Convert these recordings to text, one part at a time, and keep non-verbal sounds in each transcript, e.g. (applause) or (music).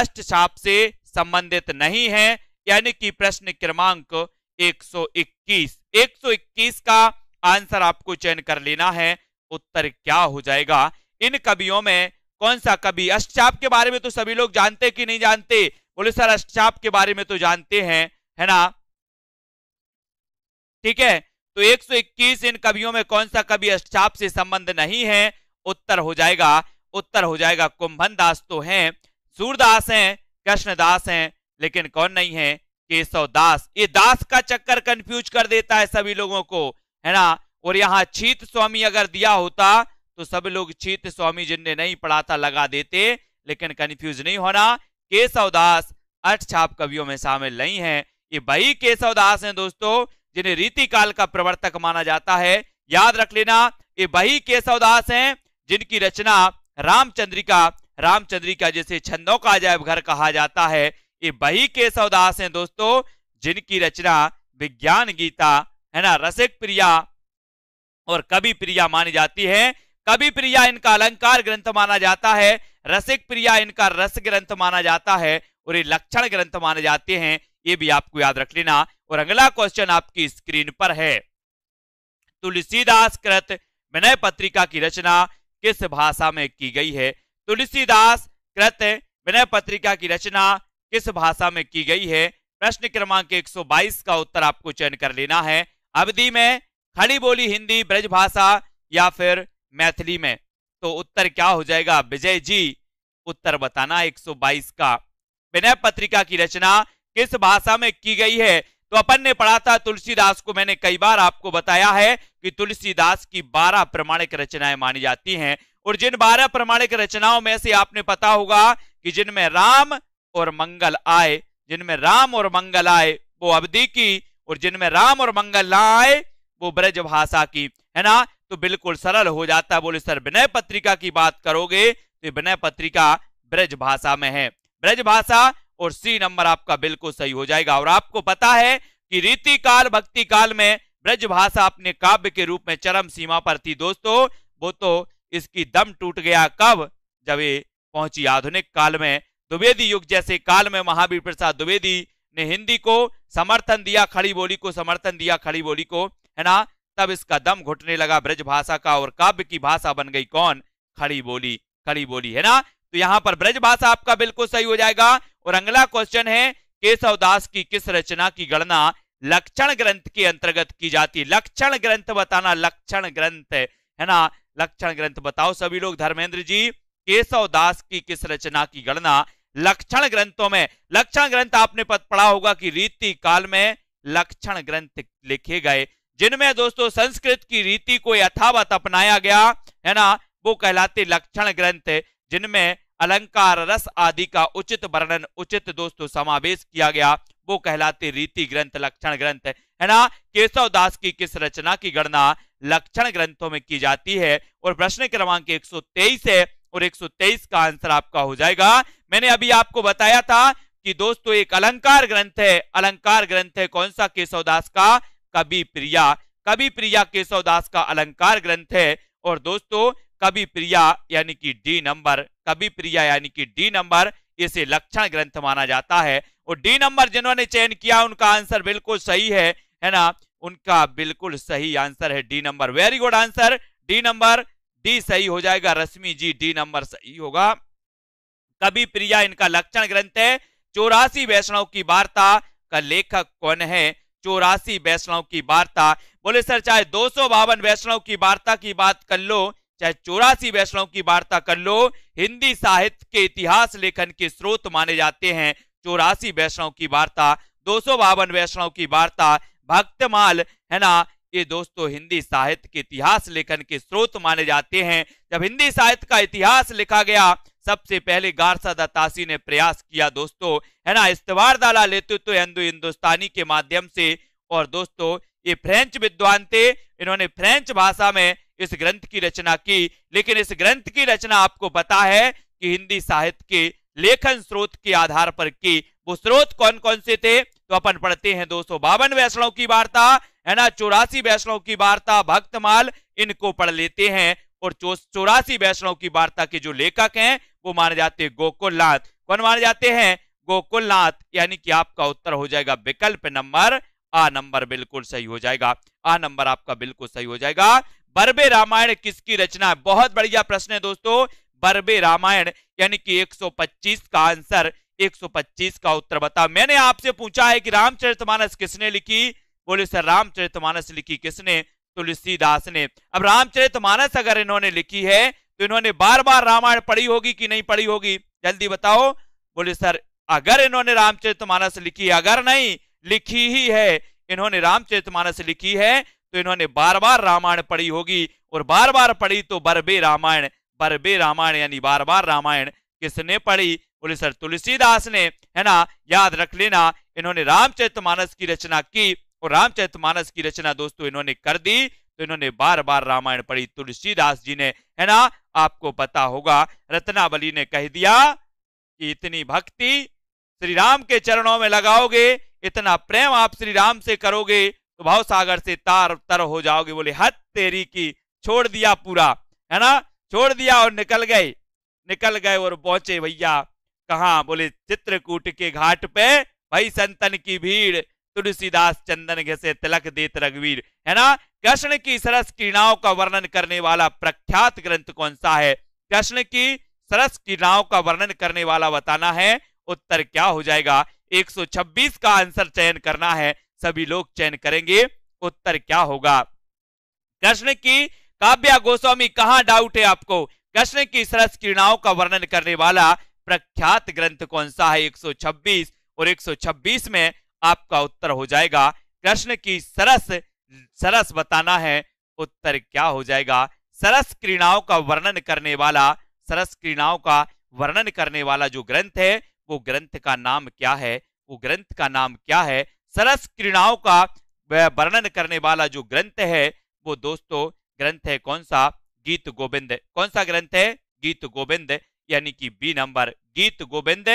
अष्टचाप से संबंधित नहीं है यानी कि प्रश्न क्रमांक 121 121 का आंसर आपको चयन कर लेना है उत्तर क्या हो जाएगा इन कवियों में कौन सा कवि अष्टचाप के बारे में तो सभी लोग जानते कि नहीं जानते बोले सर अष्टचाप के बारे में तो जानते हैं है ना ठीक है तो 121 इन कवियों में कौन सा कवि अष्टाप से संबंध नहीं है उत्तर हो जाएगा उत्तर हो जाएगा कुंभन दास तो हैं सूरदास हैं कृष्णदास हैं लेकिन कौन नहीं है केशव दास ये दास का चक्कर कंफ्यूज कर देता है सभी लोगों को है ना और यहाँ चीत स्वामी अगर दिया होता तो सब लोग छीत स्वामी जिनने नहीं पढ़ा था लगा देते लेकिन कंफ्यूज नहीं होना केशव दास अठ छाप कवियों में शामिल नहीं है ये वही केशव दास है दोस्तों जिन्हें रीति काल का प्रवर्तक माना जाता है याद रख लेना ये वही केशव दास है जिनकी रचना रामचंद्रिका रामचंद्री का जिसे छंदों का अजायब घर कहा जाता है ये वही केशव दास हैं दोस्तों जिनकी रचना विज्ञान गीता है ना रसिक प्रिया और कवि प्रिया मानी जाती है कवि प्रिया इनका अलंकार ग्रंथ माना जाता है रसिक प्रिया इनका रस ग्रंथ माना जाता है और ये लक्षण ग्रंथ माने जाते हैं ये भी आपको याद रख लेना और अगला क्वेश्चन आपकी स्क्रीन पर है तुलसीदास कृत विनय पत्रिका की रचना किस भाषा में की गई है तुलसीदास कृत विनय पत्रिका की रचना किस भाषा में की गई है प्रश्न क्रमांक 122 का उत्तर आपको चयन कर लेना है अवधि में खड़ी बोली हिंदी ब्रज भाषा या फिर मैथिली में तो उत्तर क्या हो जाएगा विजय जी उत्तर बताना 122 का विनय पत्रिका की रचना किस भाषा में की गई है तो अपन ने पढ़ा था तुलसीदास को मैंने कई बार आपको बताया है कि तुलसीदास की 12 प्रमाणिक रचनाएं मानी जाती हैं और जिन बारह प्रमाणिक रचनाओं में से आपने पता होगा कि जिनमें राम और मंगल आए जिनमें राम और मंगल आए वो अवधि की और जिनमें राम और मंगल ना आए वो ब्रज भाषा की है ना तो बिल्कुल सरल हो जाता है बोले सर विनय पत्रिका की बात करोगे तो विनय पत्रिका ब्रज भाषा में है ब्रज भाषा और सी नंबर आपका बिल्कुल सही हो जाएगा और आपको पता है कि रीति काल भक्ति काल में ब्रज भाषा अपने काव्य के रूप में चरम सीमा पर थी दोस्तों वो तो इसकी दम टूट गया कब जब ये पहुंची आधुनिक काल में द्विवेदी युग जैसे काल में महावीर प्रसाद द्विवेदी ने हिंदी को समर्थन दिया खड़ी बोली को समर्थन दिया खड़ी बोली को है ना तब इसका दम घुटने लगा ब्रज भाषा का और काव्य की भाषा बन गई कौन खड़ी बोली खड़ी बोली है ना तो यहां पर ब्रज भाषा आपका बिल्कुल सही हो जाएगा और अगला क्वेश्चन है केशव दास की किस रचना की गणना लक्षण ग्रंथ के अंतर्गत की जाती है लक्षण ग्रंथ बताना लक्षण ग्रंथ है ना लक्षण ग्रंथ बताओ सभी लोग धर्मेंद्र जी केशव दास की किस रचना की गणना लक्षण ग्रंथों में लक्षण ग्रंथ आपने पद पढ़ा होगा कि रीति काल में लक्षण ग्रंथ लिखे गए जिनमें दोस्तों संस्कृत की रीति को यथावत अपनाया गया है ना वो कहलाते लक्षण ग्रंथ जिनमें अलंकार रस आदि का उचित वर्णन उचित दोस्तों समावेश किया गया वो कहलाते रीति ग्रंथ लक्षण ग्रंथ है ना केशव दास की किस रचना की गणना लक्षण ग्रंथों में की जाती है और प्रश्न क्रमांक तेईस है और तेईस का आंसर आपका हो जाएगा मैंने अभी आपको बताया था कि दोस्तों एक अलंकार ग्रंथ है अलंकार ग्रंथ है कौन सा केशव दास का कवि प्रिया कवि प्रिया दास का अलंकार ग्रंथ है और दोस्तों कवि प्रिया यानी कि डी नंबर कवि प्रिया यानी कि डी नंबर इसे लक्षण ग्रंथ माना जाता है और डी नंबर जिन्होंने चयन किया उनका आंसर बिल्कुल सही है है ना उनका बिल्कुल सही आंसर है D number very good answer D number D सही हो जाएगा रश्मि जी डी नंबर सही होगा कभी प्रिया इनका लक्षण ग्रंथ है चौरासी वैष्णव की वार्ता का लेखक कौन है चौरासी वैष्णव की वार्ता बोले सर चाहे दो सौ वैष्णव की वार्ता की बात कर लो चाहे चौरासी वैष्णव की वार्ता कर लो हिंदी साहित्य के इतिहास लेखन के स्रोत माने जाते हैं चौरासी वैष्णव की वार्ता दो वैष्णव की वार्ता भक्तमाल है ना ये दोस्तों हिंदी साहित्य के इतिहास लेखन के स्रोत माने जाते हैं जब हिंदी साहित्य का इतिहास लिखा गया सबसे पहले गारसा दत्तासी ने प्रयास किया दोस्तों है ना इस्तेवार दाला लेते तो हिंदू हिंदुस्तानी के माध्यम से और दोस्तों ये फ्रेंच विद्वान थे इन्होंने फ्रेंच भाषा में इस ग्रंथ की रचना की लेकिन इस ग्रंथ की रचना आपको पता है कि हिंदी साहित्य के लेखन स्रोत के आधार पर की वो स्रोत कौन कौन से थे तो अपन पढ़ते हैं दो सौ बावन वैष्णव की वार्ता है ना चौरासी वैष्णव की वार्ता भक्तमाल इनको पढ़ लेते हैं और चौरासी वैष्णव की वार्ता के जो लेखक हैं वो माने जाते हैं गोकुलनाथ कौन माने जाते हैं गोकुलनाथ यानी कि आपका उत्तर हो जाएगा विकल्प नंबर आ नंबर बिल्कुल सही हो जाएगा आ नंबर आपका बिल्कुल सही हो जाएगा बर्बे रामायण किसकी रचना बहुत बढ़िया प्रश्न है दोस्तों बर्बे रामायण यानी कि 125 का आंसर 125 का उत्तर बताओ मैंने आपसे पूछा है कि रामचरितमानस किसने लिखी बोले सर रामचरितमानस लिखी किसने तो तुलसीदास ने अब रामचरितमानस अगर इन्होंने लिखी है तो इन्होंने बार बार रामायण पढ़ी होगी कि नहीं पढ़ी होगी जल्दी बताओ बोले सर अगर इन्होंने रामचरितमानस लिखी अगर नहीं लिखी ही है इन्होंने रामचरितमानस लिखी है तो इन्होंने बार बार रामायण पढ़ी होगी और बार बार पढ़ी तो बरबे रामायण बरबे रामायण यानी बार बार रामायण किसने पढ़ी बोले सर तुलसीदास ने है ना याद रख लेना इन्होंने रामचरितमानस की रचना की और रामचरितमानस की रचना दोस्तों इन्होंने कर दी तो इन्होंने बार बार रामायण पढ़ी तुलसीदास जी ने है ना आपको पता होगा रत्नावली ने कह दिया कि इतनी भक्ति श्री राम के चरणों में लगाओगे इतना प्रेम आप श्री राम से करोगे तो भाव सागर से तार तर हो जाओगे बोले हद तेरी की छोड़ दिया पूरा है ना छोड़ दिया और निकल गए निकल गए और पहुंचे भैया कहा बोले चित्रकूट के घाट पे भाई संतन की भीड़ तुलसीदास चंदन घसे तिलक देत रघुवीर है ना कृष्ण की सरस किरणाओं का वर्णन करने वाला प्रख्यात ग्रंथ कौन सा है कृष्ण की सरस किरणाओं का वर्णन करने वाला बताना है उत्तर क्या हो जाएगा 126 का आंसर चयन करना है सभी लोग चयन करेंगे उत्तर क्या होगा कृष्ण की काव्या गोस्वामी कहा डाउट है आपको कृष्ण की सरस किरणाओं का वर्णन करने वाला प्रख्यात ग्रंथ कौन सा है 126 और 126 में आपका उत्तर हो जाएगा कृष्ण की सरस सरस बताना है उत्तर क्या हो जाएगा सरस क्रीड़ाओं का वर्णन करने वाला सरस क्रीड़ाओं का वर्णन करने वाला जो ग्रंथ है वो ग्रंथ का नाम क्या है वो ग्रंथ का नाम क्या है सरस किरणाओं का वर्णन करने वाला जो ग्रंथ है वो दोस्तों ग्रंथ है कौन सा गीत गोविंद कौन सा ग्रंथ है गीत गोविंद यानी कि बी नंबर गीत गोविंद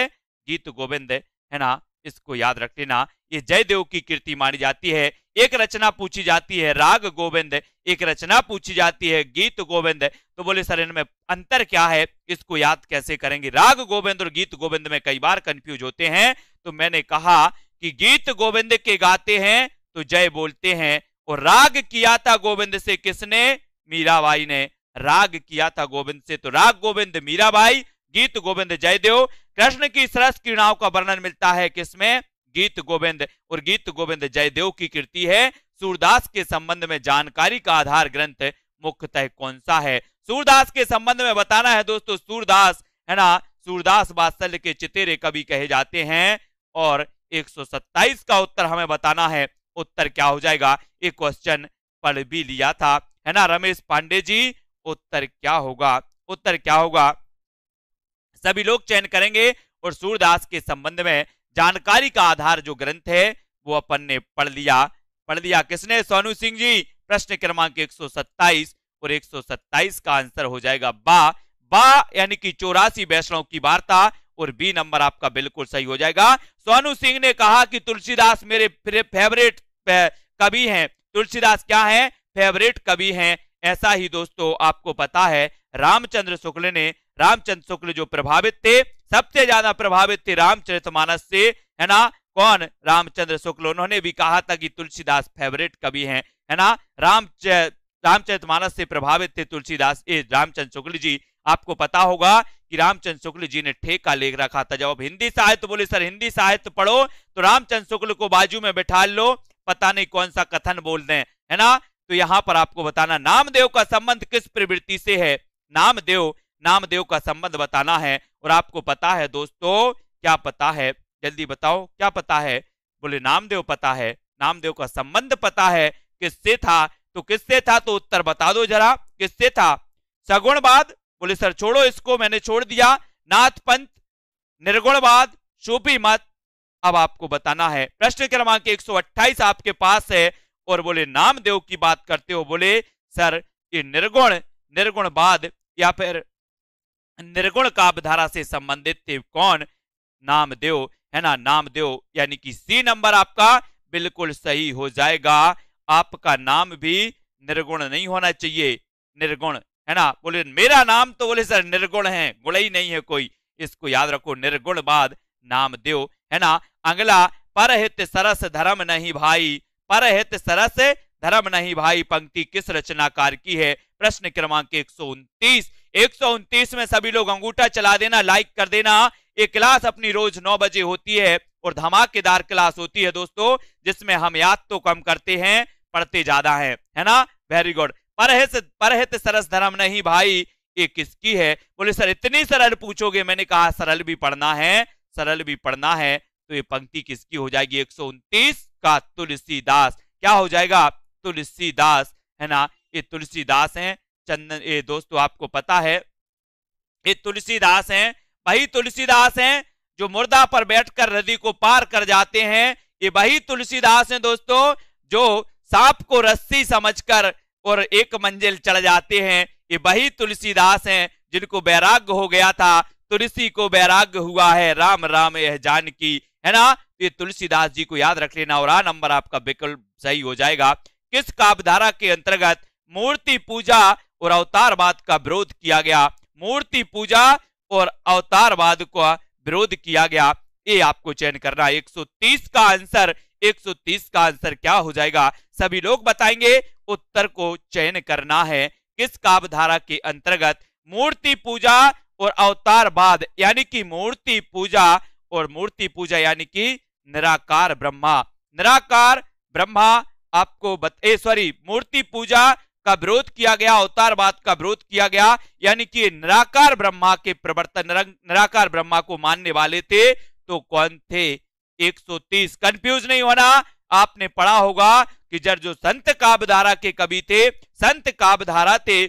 गीत गोविंद है ना इसको याद रख लेना ये जयदेव की कृति मानी जाती है एक रचना पूछी जाती है राग गोविंद एक रचना पूछी जाती है गीत गोविंद तो बोले सर इनमें अंतर क्या है इसको याद कैसे करेंगे राग गोविंद और गीत गोविंद में कई बार कंफ्यूज होते हैं तो मैंने कहा कि गीत गोविंद के गाते हैं तो जय बोलते हैं और राग किया था गोविंद से किसने मीराबाई ने राग किया था गोविंद से तो राग गोविंद मीराबाई गीत गोविंद जयदेव कृष्ण की सरस किरणाओं का वर्णन मिलता है किसमें गीत गोविंद और गीत गोविंद जयदेव की कृति है सूरदास के संबंध में जानकारी का आधार ग्रंथ मुख्यतः कौन सा है सूरदास के संबंध में बताना है दोस्तों सूरदास है ना सूरदास वात्सल्य के चितेरे कवि कहे जाते हैं और 127 का उत्तर हमें बताना है उत्तर क्या हो जाएगा ये क्वेश्चन पढ़ भी लिया था है ना रमेश पांडे जी उत्तर क्या होगा उत्तर क्या होगा सभी लोग चयन करेंगे और सूरदास के संबंध में जानकारी का आधार जो ग्रंथ है वो अपन ने पढ़ लिया पढ़ लिया किसने सोनू सिंह जी प्रश्न क्रमांक 127 और 127 का आंसर हो जाएगा बा बा यानी कि चौरासी वैष्णव की वार्ता और बी नंबर आपका बिल्कुल सही हो जाएगा सोनू सिंह ने कहा कि तुलसीदास मेरे फेवरेट कवि हैं तुलसीदास क्या है फेवरेट कवि हैं ऐसा ही दोस्तों आपको पता है रामचंद्र शुक्ल ने रामचंद्र शुक्ल जो प्रभावित थे सबसे ज्यादा प्रभावित थे रामचरितमानस से है ना कौन रामचंद्र शुक्ल उन्होंने भी कहा था कि तुलसीदास फेवरेट कवि हैं है ना राम रामचरितमानस से प्रभावित थे तुलसीदास ए रामचंद्र शुक्ल जी आपको पता होगा कि रामचंद्र शुक्ल जी ने ठेका ले रखा था जब हिंदी साहित्य बोले सर हिंदी साहित्य पढ़ो तो रामचंद्र शुक्ल को बाजू में बैठा लो पता नहीं कौन सा कथन बोल दें है ना तो यहां पर आपको बताना नामदेव का संबंध किस प्रवृत्ति से है नामदेव नामदेव का संबंध बताना है और आपको पता है दोस्तों क्या पता है जल्दी बताओ क्या पता है बोले नामदेव पता है नामदेव का संबंध पता है किससे था तो किससे था तो उत्तर बता दो जरा किससे था सगुणवाद बोले सर छोड़ो इसको मैंने छोड़ दिया नाथ पंथ निर्गुणवाद सूपी मत अब आपको बताना है प्रश्न क्रमांक एक आपके पास है और बोले नामदेव की बात करते हो बोले सर ये निर्गुण निर्गुणवाद या फिर निर्गुण काव्यधारा से संबंधित थे कौन नामदेव है ना नामदेव यानी कि सी नंबर आपका बिल्कुल सही हो जाएगा आपका नाम भी निर्गुण नहीं होना चाहिए निर्गुण है ना बोले मेरा नाम तो बोले सर निर्गुण है गुण ही नहीं है कोई इसको याद रखो निर्गुण बाद नाम देव है ना अगला परहित सरस धर्म नहीं भाई परहित सरस धर्म नहीं भाई पंक्ति किस रचनाकार की है प्रश्न क्रमांक एक सौ उन्तीस एक सौ उन्तीस में सभी लोग अंगूठा चला देना लाइक कर देना ये क्लास अपनी रोज नौ बजे होती है और धमाकेदार क्लास होती है दोस्तों जिसमें हम याद तो कम करते हैं पढ़ते ज्यादा है है ना वेरी गुड पर परहित सरस धर्म नहीं भाई ये किसकी है बोले सर इतनी सरल पूछोगे मैंने कहा सरल भी पढ़ना है सरल भी पढ़ना है तो ये पंक्ति किसकी हो जाएगी एक का तुलसीदास क्या हो जाएगा तुलसीदास है ना ये तुलसीदास हैं चंदन ये दोस्तों आपको पता है ये तुलसीदास हैं वही तुलसीदास हैं जो मुर्दा पर बैठकर नदी को पार कर जाते हैं ये वही तुलसीदास हैं दोस्तों जो सांप को रस्सी समझकर और एक मंजिल चढ़ जाते हैं ये वही तुलसीदास हैं जिनको वैराग्य हो गया था तुलसी को वैराग्य हुआ है राम राम यह जान की है ना तो ये तुलसीदास जी को याद रख लेना और आ नंबर आपका बिल्कुल सही हो जाएगा किस काव्यधारा के अंतर्गत मूर्ति पूजा और अवतारवाद का विरोध किया गया मूर्ति पूजा और अवतारवाद का विरोध किया गया ये आपको चयन करना 130 का आंसर 130 का आंसर क्या हो जाएगा सभी लोग बताएंगे उत्तर को चयन करना है किस काव्यधारा के अंतर्गत मूर्ति पूजा और अवतारवाद यानी कि मूर्ति पूजा और मूर्ति पूजा यानी कि निराकार ब्रह्मा निराकार ब्रह्मा आपको सॉरी मूर्ति पूजा का विरोध किया गया अवतारवाद का विरोध किया गया यानी कि निराकार ब्रह्मा के प्रवर्तन निराकार ब्रह्मा को मानने वाले थे तो कौन थे 130 कंफ्यूज नहीं होना आपने पढ़ा होगा कि जब जो संत काबधारा के कवि थे संत काबधारा थे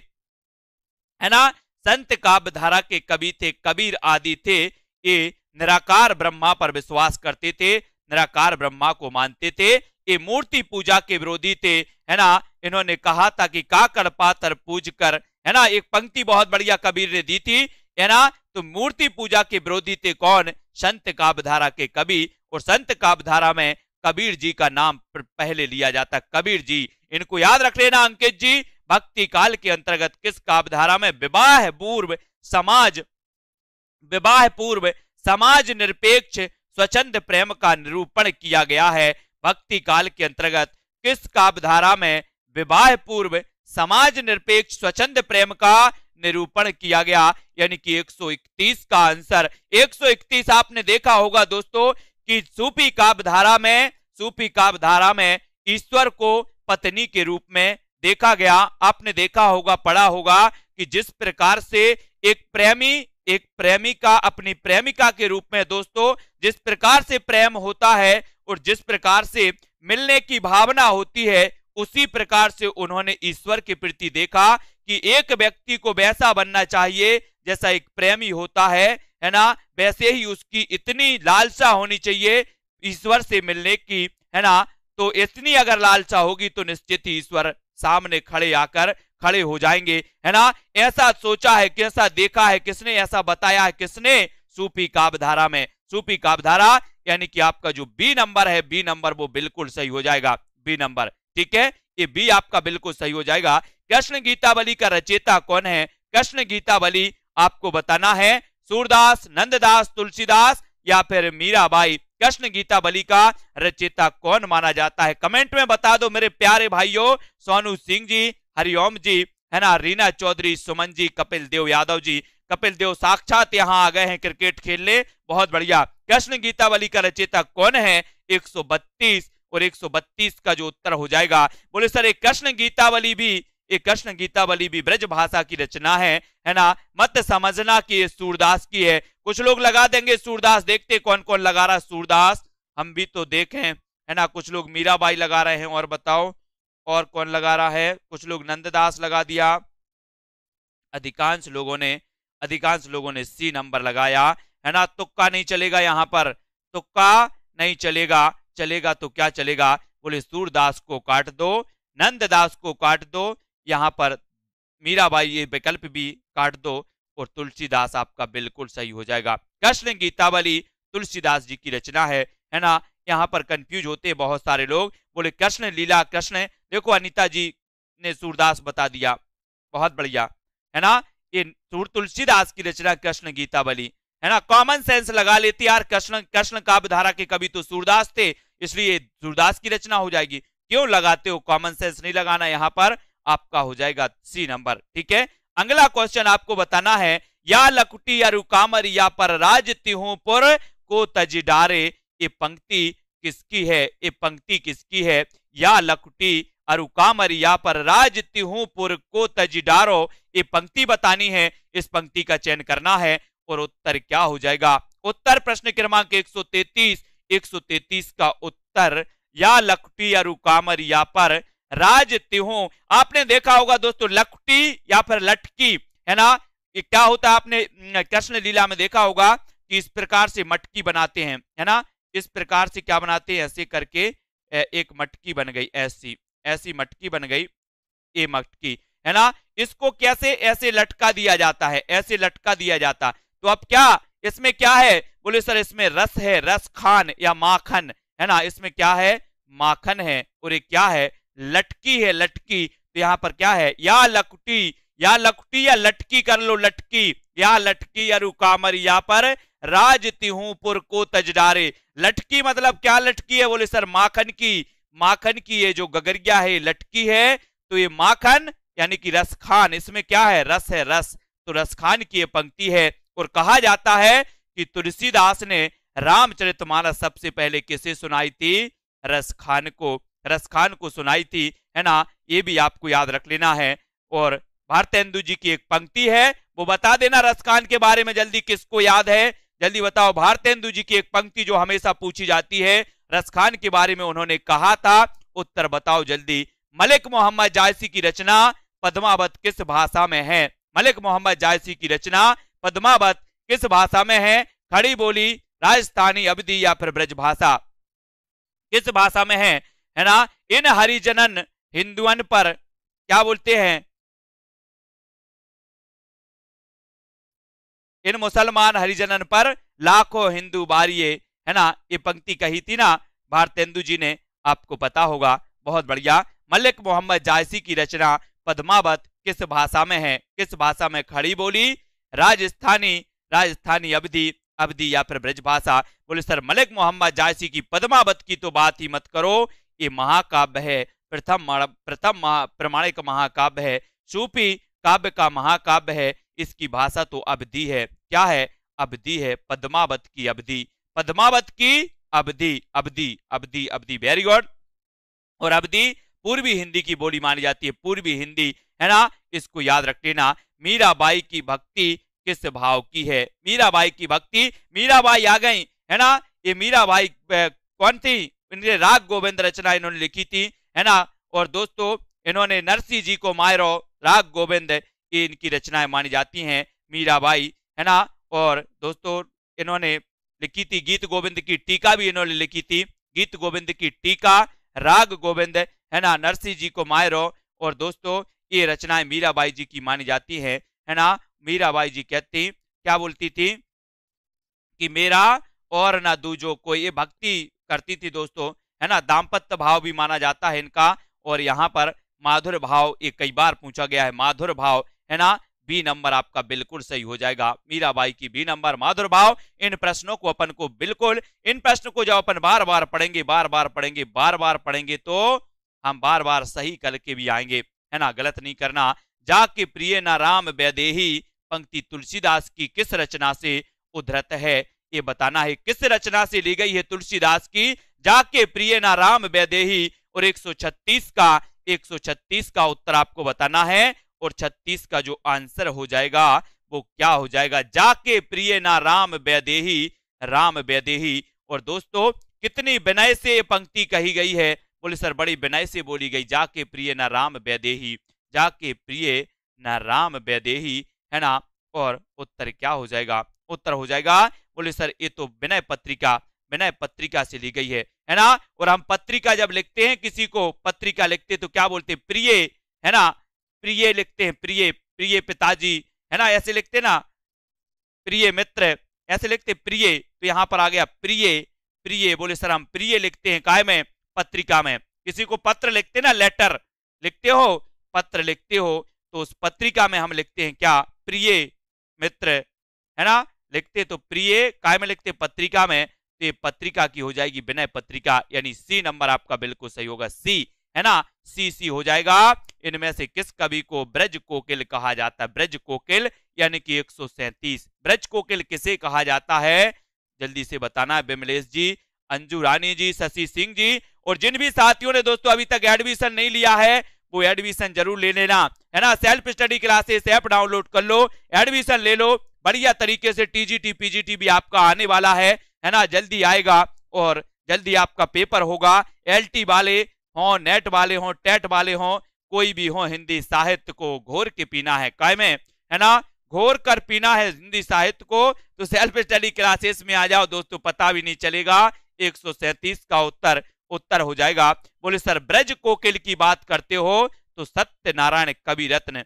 है ना संत काबधारा के कवि थे कबीर आदि थे ये निराकार ब्रह्मा पर विश्वास करते थे निराकार ब्रह्मा को मानते थे ये मूर्ति पूजा के विरोधी थे है ना इन्होंने कहा था कि काकड़ पात्र पूज कर है ना एक पंक्ति बहुत बढ़िया कबीर ने दी थी है ना तो मूर्ति पूजा के विरोधी थे कौन संत काबधारा के कवि और संत काव्यधारा में कबीर जी का नाम पहले लिया जाता कबीर जी इनको याद रख लेना अंकित जी भक्ति काल के अंतर्गत किस काबधारा में विवाह पूर्व समाज विवाह पूर्व समाज निरपेक्ष स्वच्छ प्रेम का निरूपण किया गया है भक्ति काल के अंतर्गत किस काबधारा में विवाह पूर्व समाज निरपेक्ष स्वच्छ प्रेम का निरूपण किया गया यानी कि 131 का आंसर 131 आपने देखा होगा दोस्तों कि सूपी काव्य धारा में सूपी काव्य धारा में ईश्वर को पत्नी के रूप में देखा गया आपने देखा होगा पढ़ा होगा कि जिस प्रकार से एक प्रेमी एक प्रेमिका अपनी प्रेमिका के रूप में दोस्तों जिस प्रकार से प्रेम होता है और जिस प्रकार से मिलने की भावना होती है उसी प्रकार से उन्होंने ईश्वर के प्रति देखा कि एक व्यक्ति को वैसा बनना चाहिए जैसा एक प्रेमी होता है है ना वैसे ही उसकी इतनी लालसा होनी चाहिए ईश्वर से मिलने की है ना तो इतनी अगर लालसा होगी तो निश्चित ही ईश्वर सामने खड़े आकर खड़े हो जाएंगे है ना ऐसा सोचा है कैसा देखा है किसने ऐसा बताया है किसने सूपी काबधारा में सूपी काबधारा यानी कि आपका जो बी नंबर है बी नंबर वो बिल्कुल सही हो जाएगा बी नंबर ठीक है ये बी आपका बिल्कुल सही हो जाएगा कृष्ण गीतावली का रचेता कौन है कृष्ण गीतावली आपको बताना है सूरदास नंददास तुलसीदास या फिर मीराबाई कृष्ण गीता बलि का रचयिता कौन माना जाता है कमेंट में बता दो मेरे प्यारे भाइयों सोनू सिंह जी हरिओम जी है ना रीना चौधरी सुमन जी कपिल देव यादव जी कपिल देव साक्षात यहाँ आ गए हैं क्रिकेट खेलने बहुत बढ़िया कृष्ण गीता बलि का रचयिता कौन है एक और 132 का जो उत्तर हो जाएगा बोले सर एक कृष्ण गीतावली भी ये कृष्ण गीतावली भी ब्रज भाषा की रचना है है ना मत समझना कि ये सूरदास की है कुछ लोग लगा देंगे सूरदास देखते कौन कौन लगा रहा सूरदास हम भी तो देखें है ना कुछ लोग मीराबाई लगा रहे हैं और बताओ और कौन लगा रहा है कुछ लोग नंददास लगा दिया अधिकांश लोगों ने अधिकांश लोगों ने सी नंबर लगाया है ना तुक्का नहीं चलेगा यहाँ पर तुक्का नहीं चलेगा चलेगा तो क्या चलेगा बोले सूरदास को काट दो नंददास को काट दो यहाँ पर मीराबाई ये विकल्प भी काट दो और तुलसीदास आपका बिल्कुल सही हो जाएगा कृष्ण गीतावली तुलसीदास जी की रचना है है ना यहाँ पर कंफ्यूज होते हैं बहुत सारे लोग बोले कृष्ण लीला कृष्ण देखो अनिता जी ने सूरदास बता दिया बहुत बढ़िया है ना ये सूर तुलसीदास की रचना कृष्ण गीतावली है ना कॉमन सेंस लगा लेती यार कृष्ण कृष्ण धारा के कवि तो सूरदास थे इसलिए सूरदास की रचना हो जाएगी क्यों लगाते हो कॉमन सेंस नहीं लगाना यहाँ पर आपका हो जाएगा सी नंबर ठीक है अगला क्वेश्चन आपको बताना है या लकुटी या रुकामर या पर राज पर को तजिडारे ये पंक्ति किसकी है ये पंक्ति किसकी है या लकुटी अरुकामर या पर राज तिहू पुर को तजिडारो ये पंक्ति बतानी है इस पंक्ति का चयन करना है और उत्तर क्या हो जाएगा उत्तर प्रश्न क्रमांक 133 133 का उत्तर या लकटी अरुकामर या पर राज हूं आपने देखा होगा दोस्तों लकटी या फिर लटकी है ना ये क्या होता है आपने कृष्ण लीला में देखा होगा कि इस प्रकार से मटकी बनाते हैं है ना इस प्रकार से क्या बनाते हैं ऐसे करके एक मटकी बन गई ऐसी ऐसी मटकी बन गई ये मटकी है ना इसको कैसे ऐसे लटका दिया जाता है ऐसे लटका दिया जाता तो अब क्या इसमें क्या है बोले सर इसमें रस है रस खान या माखन है ना इसमें क्या है माखन है और ये क्या है लटकी है लटकी तो यहां पर क्या है या लकटी या लकटी या लटकी कर लो लटकी या लटकी या रुकामर या पर राज हूं पुर को तजडारे लटकी मतलब क्या लटकी है बोले सर माखन की माखन की ये जो गगरिया है लटकी है तो ये माखन यानी कि रसखान इसमें क्या है रस है रस तो रसखान की ये पंक्ति है और कहा जाता है कि तुलसीदास ने रामचरितमानस सबसे पहले किसे सुनाई थी रसखान को रसखान को सुनाई थी है ना ये भी आपको याद रख लेना है और भारतेंदु जी की एक पंक्ति है वो बता देना रसखान के बारे में जल्दी किसको याद है जल्दी बताओ भारतेंदु जी की एक पंक्ति जो हमेशा पूछी जाती है रसखान के बारे में उन्होंने कहा था उत्तर बताओ जल्दी मलिक मोहम्मद जायसी की रचना पद्मावत किस भाषा में है मलिक मोहम्मद जायसी की रचना पद्मावत किस भाषा में है खड़ी बोली राजस्थानी अवधि या फिर ब्रज भाषा किस भाषा में है है ना इन हरिजनन हिंदुअन पर क्या बोलते हैं इन मुसलमान हरिजनन पर लाखों हिंदू बारिये है ना ये पंक्ति कही थी ना भारतेंदु जी ने आपको पता होगा बहुत बढ़िया मलिक मोहम्मद जायसी की रचना पद्मावत किस भाषा में है किस भाषा में खड़ी बोली राजस्थानी राजस्थानी अवधि अवधि या फिर ब्रज भाषा बोले सर मलिक मोहम्मद जायसी की पद्मावत की तो बात ही मत करो ये महाकाव्य है प्रथम प्रथम महा, प्रमाणिक महाकाव्य है सूफी काव्य का महाकाव्य है इसकी भाषा तो अवधि है क्या है अवधि है पद्मावत की अवधि पद्मावत की अवधि अवधि अवधि अवधि वेरी गुड और अवधि पूर्वी हिंदी की बोली मानी जाती है पूर्वी हिंदी है ना इसको याद रख लेना मीराबाई की भक्ति किस भाव की है मीराबाई की भक्ति मीराबाई आ गई है ना ये मीराबाई कौन थी इनके राग गोविंद रचना इन्होंने लिखी थी है ना और दोस्तों इन्होंने नरसी जी को मायरो राग गोविंद की इनकी रचनाएं मानी जाती हैं मीराबाई है ना और दोस्तों इन्होंने लिखी थी गीत गोविंद की टीका भी इन्होंने लिखी थी गीत गोविंद की टीका राग गोविंद है ना नरसी जी को मायरो और दोस्तों ये रचनाएं मीराबाई जी की मानी जाती है है ना मीराबाई जी कहती क्या बोलती थी कि मेरा और ना दूजो कोई ये भक्ति करती थी दोस्तों है ना दाम्पत्य भाव भी माना जाता है इनका और यहाँ पर माधुर भाव ये कई बार पूछा गया है माधुर भाव है ना बी नंबर आपका बिल्कुल सही हो जाएगा मीराबाई की बी नंबर माधुर भाव इन प्रश्नों को अपन को बिल्कुल इन प्रश्न को जब अपन बार बार पढ़ेंगे बार बार पढ़ेंगे बार बार पढ़ेंगे तो हम बार बार सही करके भी आएंगे है ना गलत नहीं करना जाके प्रिय ना राम वैदेही पंक्ति तुलसीदास की किस रचना से उधरत है ये बताना है किस रचना से ली गई है तुलसीदास की जाके प्रिय ना राम वैदेही और 136 का 136 का उत्तर आपको बताना है और 36 का जो आंसर हो जाएगा वो क्या हो जाएगा जाके प्रिय ना राम वैदेही राम वैदेही और दोस्तों कितनी विनय से ये पंक्ति कही गई है बोले सर बड़ी विनय से बोली गई जाके प्रिय ना राम वैदेही जाके प्रिय ना राम वैदेही है ना और उत्तर क्या हो जाएगा उत्तर हो जाएगा बोले सर ये तो विनय पत्रिका विनय पत्रिका से ली गई है है ना और हम पत्रिका जब लिखते हैं किसी को पत्रिका लिखते तो क्या बोलते हैं प्रिय है ना प्रिय लिखते हैं प्रिय प्रिय पिताजी है ना ऐसे लिखते ना प्रिय मित्र ऐसे लिखते प्रिय तो यहाँ पर आ गया प्रिय प्रिय बोले सर हम प्रिय लिखते हैं काय में पत्रिका में किसी को पत्र लिखते ना लेटर लिखते हो पत्र लिखते हो तो उस पत्रिका में हम लिखते हैं क्या प्रिय मित्र है ना लिखते तो प्रिय काय में लिखते पत्रिका में तो ये पत्रिका की हो जाएगी विनय पत्रिका यानी सी नंबर आपका बिल्कुल सही होगा सी है ना सी सी हो जाएगा इनमें से किस कवि को ब्रज कोकिल कहा जाता है ब्रज कोकिल यानी कि एक ब्रज कोकिल किसे कहा जाता है जल्दी से बताना है विमलेश जी अंजू रानी जी शशि सिंह जी और जिन भी साथियों ने दोस्तों अभी तक एडमिशन नहीं लिया है वो एडमिशन जरूर ले लेना है ना self study classes app download कर लो एडमिशन ले लो बढ़िया तरीके से टीजीटी पीजीटी भी आपका आने वाला है है ना जल्दी आएगा और जल्दी आपका पेपर होगा एलटी वाले हों नेट वाले हों टेट वाले हों कोई भी हो हिंदी साहित्य को घोर के पीना है काय में है ना घोर कर पीना है हिंदी साहित्य को तो सेल्फ स्टडी क्लासेस में आ जाओ दोस्तों पता भी नहीं चलेगा एक का उत्तर उत्तर हो जाएगा बोले सर ब्रज कोकिल की बात करते हो तो सत्यनारायण कवि रत्न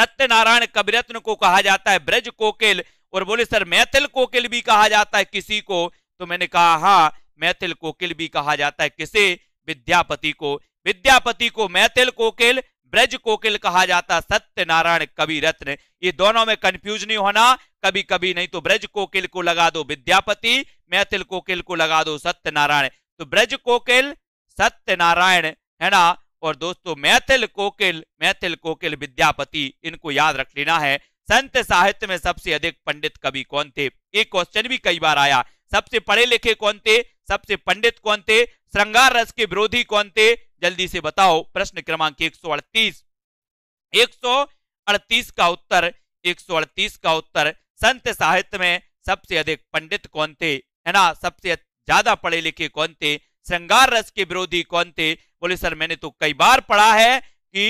सत्यनारायण कविरत्न को कहा जाता है ब्रज कोकिल और बोले सर मैथिल कोकिल भी कहा जाता है किसी को तो मैंने कहा हाँ मैथिल कोकिल भी कहा जाता है किसे विद्यापति को विद्यापति को मैथिल कोकिल ब्रज कोकिल कहा जाता सत्यनारायण कवि रत्न ये दोनों में कंफ्यूज नहीं होना कभी कभी नहीं तो ब्रज कोकिल को लगा दो विद्यापति मैथिल कोकिल को लगा दो सत्यनारायण तो ब्रज कोकिल सत्यनारायण है ना और दोस्तों मैथिल कोकिल मैथिल कोकिल विद्यापति इनको याद रख लेना है संत साहित्य में सबसे अधिक पंडित कवि कौन थे एक क्वेश्चन भी कई बार आया सबसे पढ़े लिखे कौन थे सबसे पंडित कौन थे श्रृंगार रस के विरोधी कौन थे जल्दी से बताओ प्रश्न क्रमांक एक सौ अड़तीस का उत्तर अड़तीस का उत्तर संत साहित्य में सबसे अधिक पंडित कौन थे है ना सबसे ज्यादा पढ़े लिखे कौन थे श्रृंगार रस के विरोधी कौन थे बोले सर मैंने तो कई बार पढ़ा है कि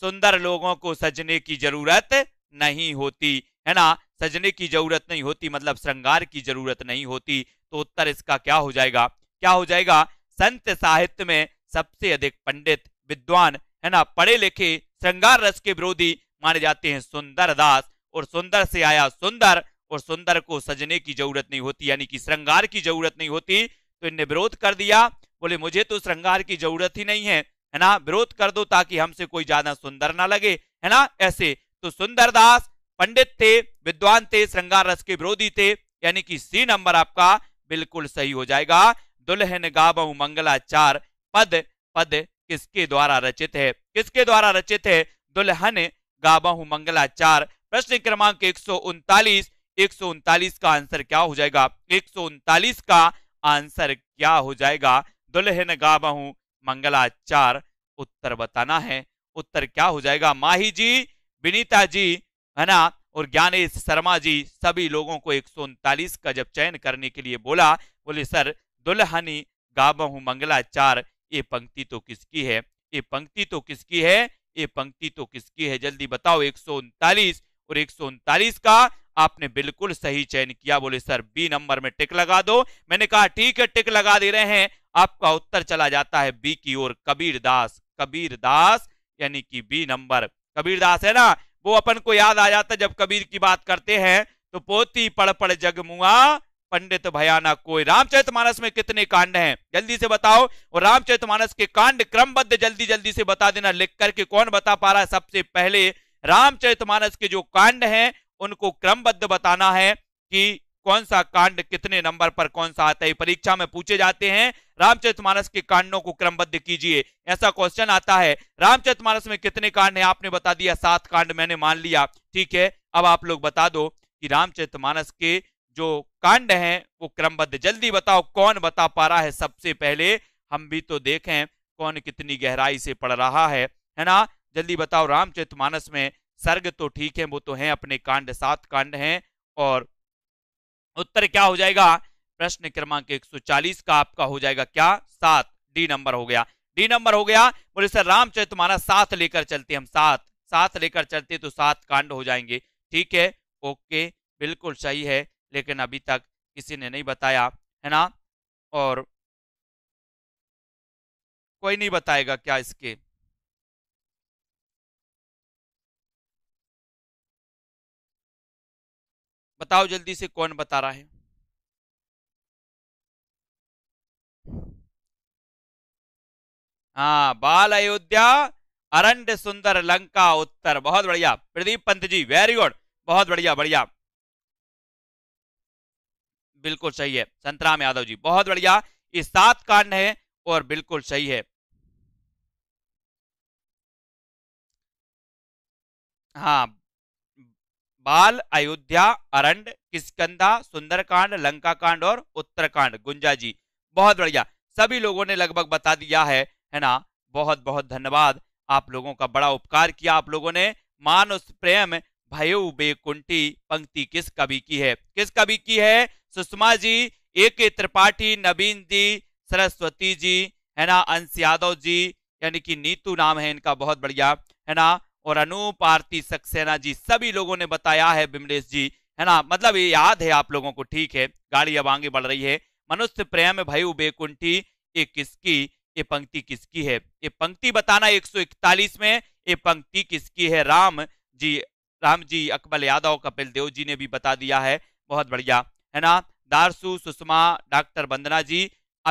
सुंदर लोगों को सजने की जरूरत नहीं होती है ना सजने की जरूरत नहीं होती मतलब श्रृंगार की जरूरत नहीं होती तो उत्तर इसका क्या हो जाएगा क्या हो जाएगा संत साहित्य में सबसे अधिक पंडित विद्वान है ना पढ़े लिखे श्रृंगार रस के विरोधी माने जाते हैं सुंदर दास और सुंदर से आया सुंदर और सुंदर को सजने की जरूरत नहीं होती यानी कि श्रृंगार की जरूरत नहीं होती तो इनने विरोध कर दिया बोले मुझे तो श्रृंगार की जरूरत ही नहीं है है ना विरोध कर दो ताकि हमसे कोई ज्यादा सुंदर ना लगे है ना ऐसे तो सुंदरदास पंडित थे विद्वान थे श्रृंगार रस के विरोधी थे यानी कि सी नंबर आपका बिल्कुल सही हो जाएगा दुल्हन गाबऊ मंगलाचार पद पद किसके द्वारा रचित है किसके द्वारा रचित है दुल्हन गाबहू मंगलाचार प्रश्न क्रमांक एक सौ उनतालीस का आंसर क्या हो जाएगा एक का आंसर क्या हो जाएगा दुल्हन बहू मंगलाचार उत्तर बताना है उत्तर क्या हो जाएगा माही जी विनीता जी है ना और ज्ञानेश शर्मा जी सभी लोगों को एक का जब चयन करने के लिए बोला बोले सर दुल्हनी गा बहू मंगलाचार ये पंक्ति तो किसकी है ये पंक्ति तो किसकी है ये पंक्ति तो किसकी है जल्दी बताओ एक और एक का आपने बिल्कुल सही चयन किया बोले सर बी नंबर में टिक लगा दो मैंने कहा ठीक है टिक लगा दे रहे हैं आपका उत्तर चला जाता है बी की ओर कबीर दास कबीर दास यानी कि बी नंबर कबीर दास है ना वो अपन को याद आ जाता जब कबीर की बात करते हैं तो पोती पड़ पड़ जगमुआ पंडित भयाना कोई मानस में कितने कांड हैं जल्दी से बताओ और मानस के कांड क्रमबद्ध जल्दी जल्दी से बता देना लिख करके कौन बता पा रहा है सबसे पहले मानस के जो कांड हैं उनको क्रमबद्ध बताना है कि कौन सा कांड कितने नंबर पर कौन सा आता है परीक्षा में पूछे जाते हैं रामचरितमानस के कांडों को क्रमबद्ध कीजिए ऐसा क्वेश्चन आता है रामचरितमानस में कितने कांड है आपने बता दिया सात कांड मैंने मान लिया ठीक है अब आप लोग बता दो कि रामचरितमानस के जो कांड हैं वो क्रमबद्ध जल्दी बताओ कौन बता पा रहा है सबसे पहले हम भी तो देखें कौन कितनी गहराई से पढ़ रहा है है ना जल्दी बताओ रामचरितमानस में सर्ग तो ठीक है वो तो है अपने कांड सात कांड हैं और उत्तर क्या हो जाएगा प्रश्न क्रमांक 140 का आपका हो जाएगा क्या सात डी नंबर हो गया डी नंबर हो गया बोले सर रामचरित माना सात लेकर चलते हम सात सात लेकर चलते तो सात कांड हो जाएंगे ठीक है ओके बिल्कुल सही है लेकिन अभी तक किसी ने नहीं बताया है ना और कोई नहीं बताएगा क्या इसके बताओ जल्दी से कौन बता रहा है हाँ बाल अयोध्या अरण्य सुंदर लंका उत्तर बहुत बढ़िया प्रदीप पंत जी वेरी गुड बहुत बढ़िया बढ़िया बिल्कुल सही है संतराम यादव जी बहुत बढ़िया ये सात कांड है और बिल्कुल सही है हाँ बाल अयोध्या अरंड किसकंदा सुंदरकांड लंका कांड और उत्तरकांड गुंजा जी बहुत बढ़िया सभी लोगों ने लगभग बता दिया है है ना बहुत बहुत धन्यवाद आप लोगों का बड़ा उपकार किया आप लोगों ने मानुष प्रेम भयो बेकुंठी पंक्ति किस कवि की है किस कवि की है सुषमा जी एक त्रिपाठी नवीन जी सरस्वती जी है ना अंश यादव जी यानी कि नीतू नाम है इनका बहुत बढ़िया है ना और अनूप आरती सक्सेना जी सभी लोगों ने बताया है बिमलेश जी है ना मतलब ये याद है आप लोगों को ठीक है गाड़ी अब आगे बढ़ रही है मनुष्य प्रेम भयु बेकुंठी ये किसकी ये पंक्ति किसकी है ये पंक्ति बताना 141 में ये पंक्ति किसकी है राम जी राम जी अकबल यादव कपिल देव जी ने भी बता दिया है बहुत बढ़िया है ना दारसू सुषमा डॉक्टर वंदना जी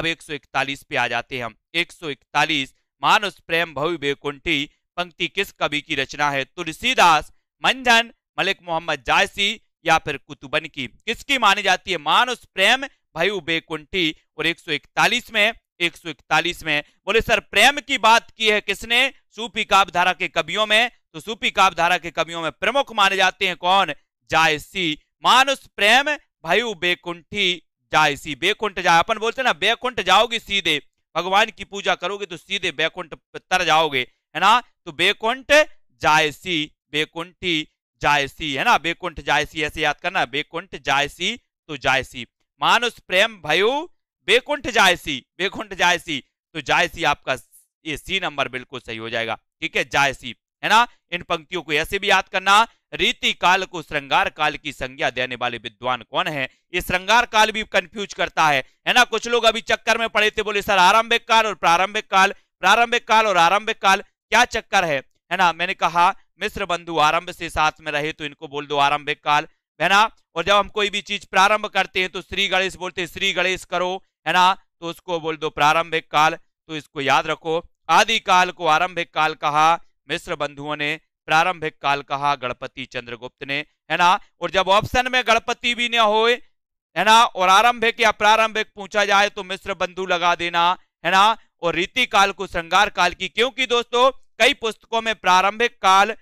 अब 141 पे आ जाते हैं हम 141 मानुष प्रेम भव्य बेकुंठी पंक्ति किस कवि की रचना है तुलसीदास मंजन मलिक मोहम्मद जायसी या फिर कुतुबन की किसकी मानी जाती है मानुस प्रेम भाई बेकुंठी और 141 में 141 में बोले सर प्रेम की बात की है किसने सूफी काव्य धारा के कवियों में तो सूफी काव्य धारा के कवियों में प्रमुख माने जाते हैं कौन जायसी मानुस प्रेम भाई बेकुंठी जायसी बेकुंठ जाए अपन बोलते ना बेकुंठ जाओगी सीधे भगवान की पूजा करोगे तो सीधे बैकुंठ तर जाओगे है ना तो बेकुंठ जायसी बेकुंठी जायसी है ना बेकुंठ जायसी ऐसे याद करना बेकुंठ जायसी तो जायसी मानुष प्रेम भयो बेकुंठ जायसी बेकुंठ जायसी तो जायसी आपका ये सी नंबर बिल्कुल सही हो जाएगा ठीक है जायसी है ना इन पंक्तियों को ऐसे भी याद करना रीति काल को श्रृंगार काल की संज्ञा देने वाले विद्वान कौन है ये श्रृंगार काल भी कंफ्यूज करता है है ना कुछ लोग अभी चक्कर में पड़े थे बोले सर आरंभिक काल और प्रारंभिक काल प्रारंभिक काल और आरंभिक काल क्या चक्कर है है ना मैंने कहा मिश्र बंधु आरंभ से साथ में रहे तो इनको बोल दो आरंभिक काल है ना और जब हम कोई भी चीज प्रारंभ करते हैं तो श्री गणेश बोलते हैं श्री गणेश करो है ना तो उसको बोल दो प्रारंभिक काल तो इसको याद रखो आदि काल को आरंभिक काल कहा मिश्र बंधुओं ने प्रारंभिक काल कहा गणपति चंद्रगुप्त ने है ना और जब ऑप्शन में गणपति भी न हो है ना और आरंभिक या प्रारंभिक पूछा जाए तो मिश्र बंधु लगा देना है ना और रीति काल को श्रृंगार काल की क्योंकि दोस्तों कई पुस्तकों में प्रारंभिक काल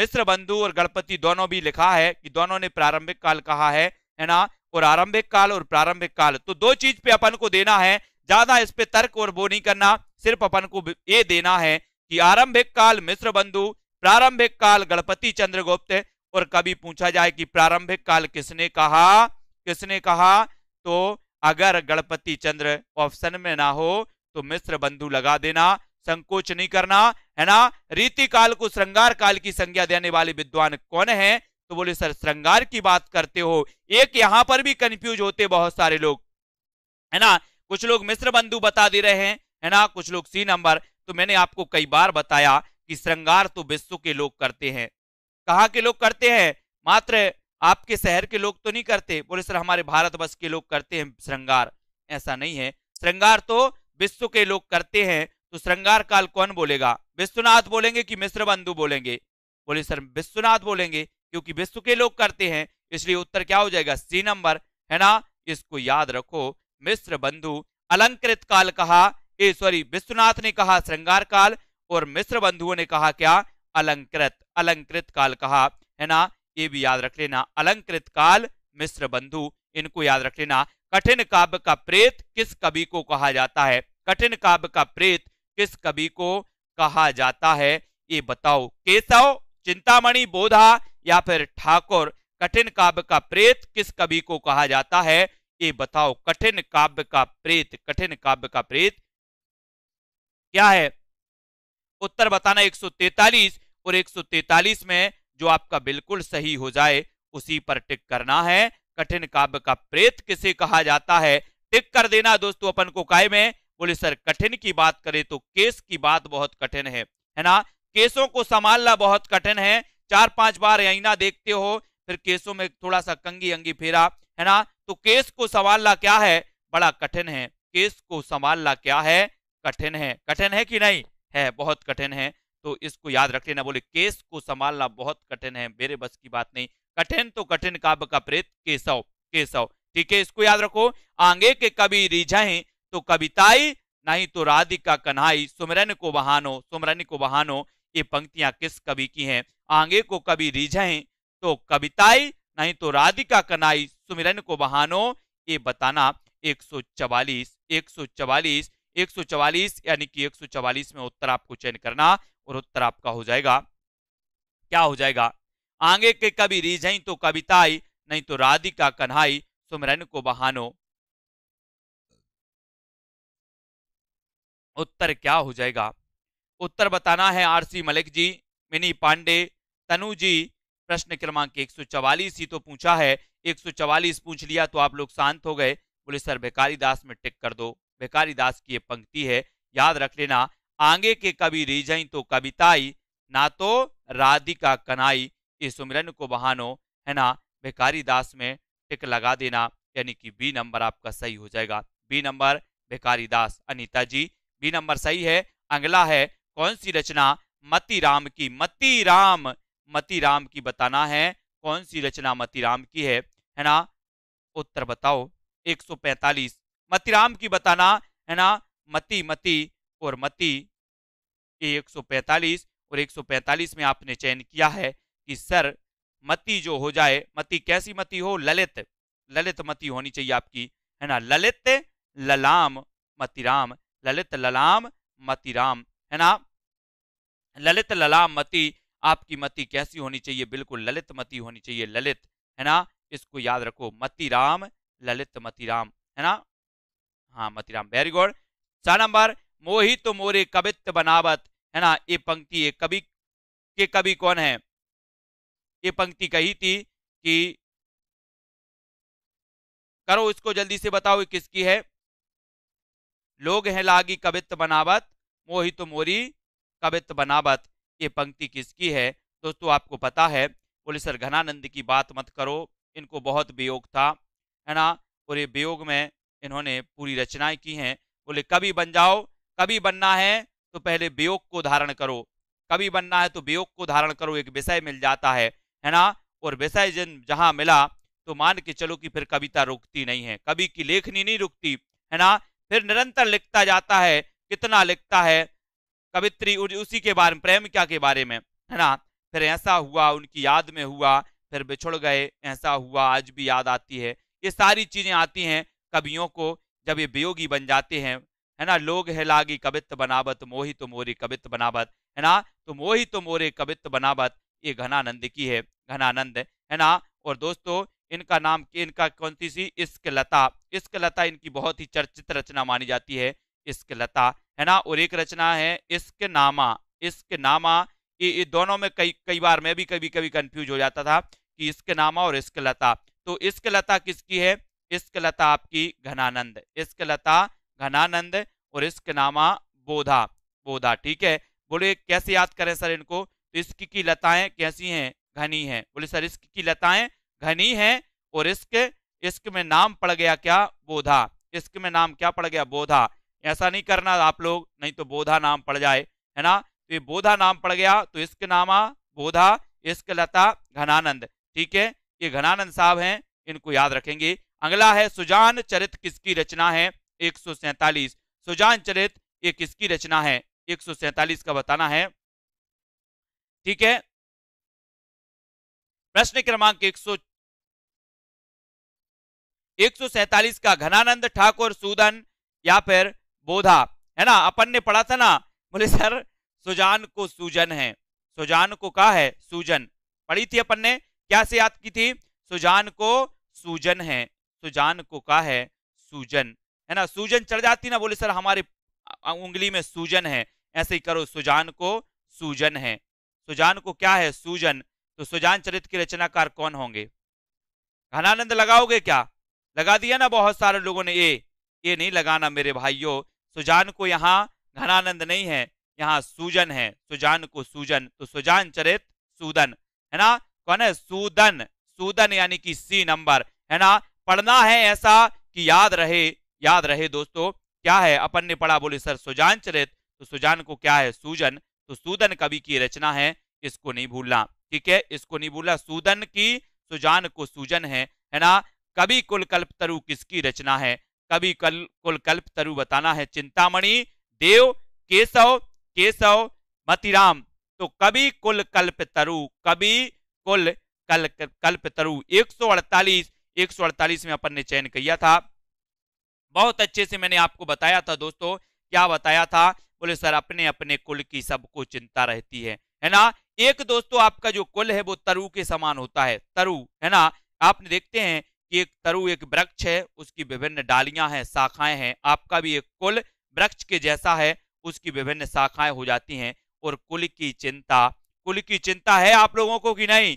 मिश्र बंधु और गणपति दोनों भी लिखा है कि दोनों ने प्रारंभिक काल कहा है है ना और आरंभिक काल और प्रारंभिक काल तो दो चीज पे अपन को देना है ज्यादा इस पे तर्क और वो नहीं करना सिर्फ अपन को ये देना है कि आरंभिक काल मिश्र बंधु प्रारंभिक काल गणपति चंद्रगुप्त और कभी पूछा जाए कि प्रारंभिक काल किसने कहा किसने कहा तो अगर गणपति चंद्र ऑप्शन में ना हो तो मिश्र बंधु लगा देना संकोच नहीं करना है ना रीति काल को श्रृंगार काल की संज्ञा देने वाले विद्वान कौन है तो बोले सर श्रृंगार की बात करते हो एक यहां पर भी कंफ्यूज होते बहुत सारे लोग है ना कुछ लोग मिश्र बंधु बता दे रहे हैं है ना कुछ लोग सी नंबर तो मैंने आपको कई बार बताया कि श्रृंगार तो विश्व के लोग करते हैं कहा के लोग करते हैं मात्र आपके शहर के लोग तो नहीं करते बोले सर हमारे भारत के लोग करते हैं श्रृंगार ऐसा नहीं है श्रृंगार तो विश्व के लोग करते हैं तो श्रृंगार काल कौन बोलेगा विश्वनाथ बोलेंगे कि मिश्र बंधु बोलेंगे बोले सर विश्वनाथ बोलेंगे क्योंकि विश्व के लोग करते हैं इसलिए उत्तर क्या हो जाएगा सी नंबर है ना इसको याद रखो मिश्र बंधु अलंकृत काल कहा सॉरी विश्वनाथ ने कहा श्रृंगार काल और मिश्र बंधुओं ने कहा क्या अलंकृत अलंकृत काल कहा है ना ये भी याद रख लेना अलंकृत काल मिश्र बंधु इनको याद रख लेना कठिन काव्य का प्रेत किस कवि को कहा जाता है कठिन काव्य का प्रेत किस कवि को कहा जाता है ये बताओ केशव चिंतामणि बोधा या फिर ठाकुर कठिन काव्य का प्रेत किस कवि को कहा जाता है ये बताओ कठिन काव्य का प्रेत कठिन काव्य का प्रेत क्या है उत्तर बताना 143 और 143 में जो आपका बिल्कुल सही हो जाए उसी पर टिक करना है कठिन काव्य का प्रेत किसे कहा जाता है टिक कर देना दोस्तों अपन को काय में बोले सर कठिन की बात करें तो केस की बात बहुत कठिन है है ना केसों को संभालना बहुत कठिन है चार पांच बार आईना देखते हो फिर केसों में थोड़ा सा कंगी अंगी फेरा है ना तो केस को संभालना क्या है बड़ा कठिन है केस को संभालना क्या है कठिन है कठिन है कि नहीं है बहुत कठिन है तो इसको याद रख लेना बोले केस को संभालना बहुत कठिन है मेरे बस की बात नहीं कठिन तो कठिन काव्य का प्रेत केसव केसव ठीक है इसको याद रखो आगे के कवि रिझाए तो कविताई नहीं तो राधिका कन्हाई सुमरन को बहानो सुमरन को बहानो ये पंक्तियां किस कवि की हैं आगे को कवि रिझे तो कविताई नहीं तो राधिका कनाई सुमिरन को बहानो ये बताना 144 144 144 यानी कि 144 में उत्तर आपको चयन करना और उत्तर आपका हो जाएगा क्या हो जाएगा आगे के कवि रिझे तो कविताई नहीं तो राधिका कन्हाई सुमरन को बहानो उत्तर क्या हो जाएगा उत्तर बताना है आरसी मलिक जी मिनी पांडे तनु जी प्रश्न क्रमांक एक ही तो पूछा है 144 पूछ लिया तो आप लोग शांत हो गए बोले सर भिकारी दास में टिक कर दो भिकारी दास की ये पंक्ति है याद रख लेना आगे के कवि रिझाई तो कविताई ना तो राधिका कनाई इस सुमिरन को बहानो है ना भिकारी दास में टिक लगा देना यानी कि बी नंबर आपका सही हो जाएगा B number Bhikari Das Anita ji B number सही है अगला है कौन सी रचना मती राम की मती राम मती राम की बताना है कौन सी रचना मती राम की है है ना उत्तर बताओ 145 मती राम की बताना है ना मती मती और मती ये 145 और 145 में आपने चयन किया है कि सर मती जो हो जाए मती कैसी मती हो ललित ललित मती होनी चाहिए आपकी है ना ललित ललाम मती राम ललित ललाम राम है ना ललित ललाम मती आपकी मती कैसी होनी चाहिए बिल्कुल ललित मती होनी चाहिए ललित है ना इसको याद रखो राम ललित राम है ना हाँ राम वेरी गुड चार नंबर मोहित तो मोरे कवित्त बनावत है ना ये पंक्ति ये कवि के कवि कौन है ये पंक्ति कही थी कि करो इसको जल्दी से बताओ किसकी है लोग हैं लागी कवित्त बनावत मोहित तो मोरी कवित्त बनावत ये पंक्ति किसकी है दोस्तों आपको पता है बोले सर घनानंद की बात मत करो इनको बहुत वियोग था है ना और ये वियोग में इन्होंने पूरी रचनाएं की हैं बोले कभी बन जाओ कभी बनना है तो पहले वियोग को धारण करो कभी बनना है तो वियोग को धारण करो एक विषय मिल जाता है है ना और विषय जिन जहाँ मिला तो मान के चलो कि फिर कविता रुकती नहीं है कवि की लेखनी नहीं रुकती है ना फिर निरंतर लिखता जाता है कितना लिखता है कवित्री उसी के बारे में क्या के बारे में है ना फिर ऐसा हुआ उनकी याद में हुआ फिर बिछुड़ गए ऐसा हुआ आज भी याद आती है ये सारी चीजें आती हैं कवियों को जब ये वियोगी बन जाते हैं है ना लोग है लागी कवित्त बनावत मोहित तो मोरे कवित्त बनावत है ना तो मोहित तो मोरे कवित्त बनावत ये घनानंद की है घनानंद है ना और दोस्तों इनका नाम इनका कौन सी सी इश्क लता इश्क लता इनकी बहुत ही चर्चित रचना मानी जाती है इश्क लता है ना और एक रचना है इश्क नामा इश्क नामा ये, दोनों में कई कई बार मैं भी कभी कभी कंफ्यूज हो जाता था कि इश्क नामा और इश्क लता तो इश्क लता किसकी है इश्क लता आपकी घनानंद इश्क लता घनानंद और इस्क नामा बोधा बोधा ठीक है बोले कैसे याद करें सर इनको तो इश्क की लताएं कैसी हैं घनी हैं बोले सर इश्क की लताएं घनी हैं और इश्क इश्क में नाम पड़ गया क्या बोधा इश्क में नाम क्या पड़ गया बोधा ऐसा नहीं करना आप लोग नहीं तो बोधा नाम पड़ जाए है ना तो ये बोधा नाम पड़ गया तो इश्क नामा बोधा इश्क लता घनानंद ठीक है ये घनानंद साहब हैं इनको याद रखेंगे अगला है सुजान चरित किसकी रचना है एक सुजान चरित ये किसकी रचना है एक का बताना है ठीक है प्रश्न क्रमांक एक एक का घनानंद ठाकुर सूदन या फिर बोधा है ना अपन ने पढ़ा था ना बोले सर सुजान को सूजन है सुजान को कहा है सूजन पढ़ी थी अपन ने क्या से याद की थी सुजान को सूजन है सुजान को कहा है सूजन है ना सूजन चढ़ जाती ना बोले सर हमारे उंगली में सूजन है ऐसे ही करो सुजान को सूजन है सुजान को क्या है सूजन तो सुजान चरित्र के रचनाकार कौन होंगे घनानंद लगाओगे क्या लगा दिया ना बहुत सारे लोगों ने ए ये नहीं लगाना मेरे भाइयों सुजान को यहाँ घनानंद नहीं है यहाँ सूजन है सुजान को सूजन तो सुजान चरित सूदन है ना कौन है सूदन सूदन यानी कि सी नंबर है ना पढ़ना है ऐसा कि याद रहे याद रहे दोस्तों क्या है अपन ने पढ़ा बोले सर सुजान चरित तो सुजान को क्या है सूजन तो सूदन कवि की रचना है इसको नहीं भूलना ठीक है इसको नहीं भूलना सूदन की सुजान को सूजन है है ना कभी कुलकल्प तरु किसकी रचना है कभी कल कुलकल्प तरु बताना है चिंतामणि देव केशव केशव मतिराम तो कभी कुलकल्प तरु कवि कुल कल कल्प तरु 148 148 में अपन ने चयन किया था बहुत अच्छे से मैंने आपको बताया था दोस्तों क्या बताया था बोले सर अपने अपने कुल की सबको चिंता रहती है है ना एक दोस्तों आपका जो कुल है वो तरु के समान होता है तरु है ना आपने देखते हैं कि एक तरु एक वृक्ष है उसकी विभिन्न डालियां हैं शाखाएं हैं आपका भी एक कुल वृक्ष के जैसा है उसकी विभिन्न शाखाएं हो जाती हैं और कुल की चिंता कुल की चिंता है आप लोगों को कि नहीं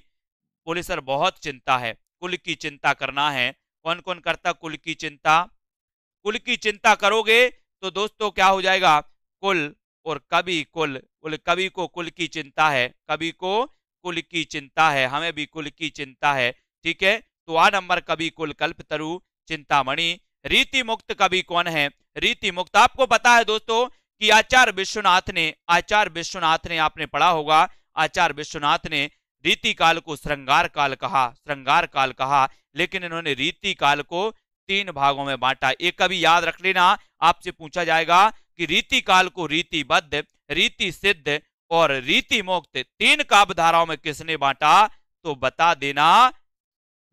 बोले सर बहुत चिंता है कुल की चिंता करना है कौन कौन करता कुल की चिंता कुल की चिंता करोगे तो दोस्तों क्या हो जाएगा कुल और कभी कुल बोले कभी को कुल की चिंता है कभी को कुल की चिंता है हमें भी कुल की चिंता है ठीक है तो आ नंबर कवि कुल कल्प तरु चिंतामणि रीति मुक्त कवि कौन है रीति मुक्त आपको पता है दोस्तों कि आचार्य विश्वनाथ ने आचार्य विश्वनाथ ने आपने पढ़ा होगा आचार्य विश्वनाथ ने रीति काल को श्रृंगार काल कहा श्रृंगार काल कहा लेकिन इन्होंने रीति काल को तीन भागों में बांटा एक कभी याद रख लेना आपसे पूछा जाएगा कि रीति काल को रीतिबद्ध रीति सिद्ध और रीति मुक्त तीन काव्य धाराओं में किसने बांटा तो बता देना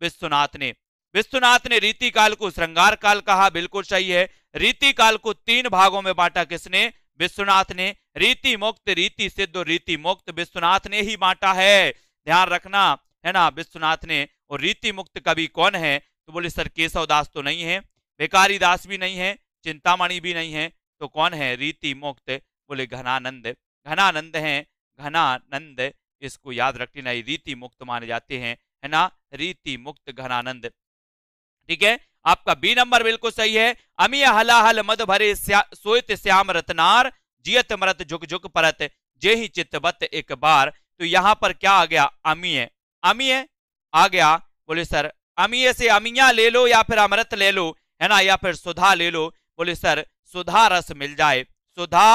विश्वनाथ ने विश्वनाथ ने रीति काल को श्रृंगार काल कहा बिल्कुल सही है रीति काल को तीन भागों में बांटा किसने विश्वनाथ ने रीति मुक्त रीति सिद्ध और रीति मुक्त विश्वनाथ ने ही बांटा है ध्यान रखना है ना विश्वनाथ ने और रीति मुक्त कवि कौन है तो बोले सर केशव दास तो नहीं है भिकारी दास भी नहीं है चिंतामणि भी नहीं है तो कौन है रीति मुक्त बोले घनानंद घनानंद है घनानंद इसको याद रखनी नहीं रीति मुक्त माने जाते हैं है ना रीति मुक्त घनानंद ठीक है आपका बी नंबर बिल्कुल सही है अमीय हलाहल मद भरे सोयत श्याम रतनार जियत मरत झुक झुक परत जे ही बत एक बार तो यहां पर क्या आ गया अमीय अमीय आ गया बोले सर अमीय से अमिया ले लो या फिर अमृत ले लो है ना या फिर सुधा ले लो बोले सर सुधा रस मिल जाए सुधा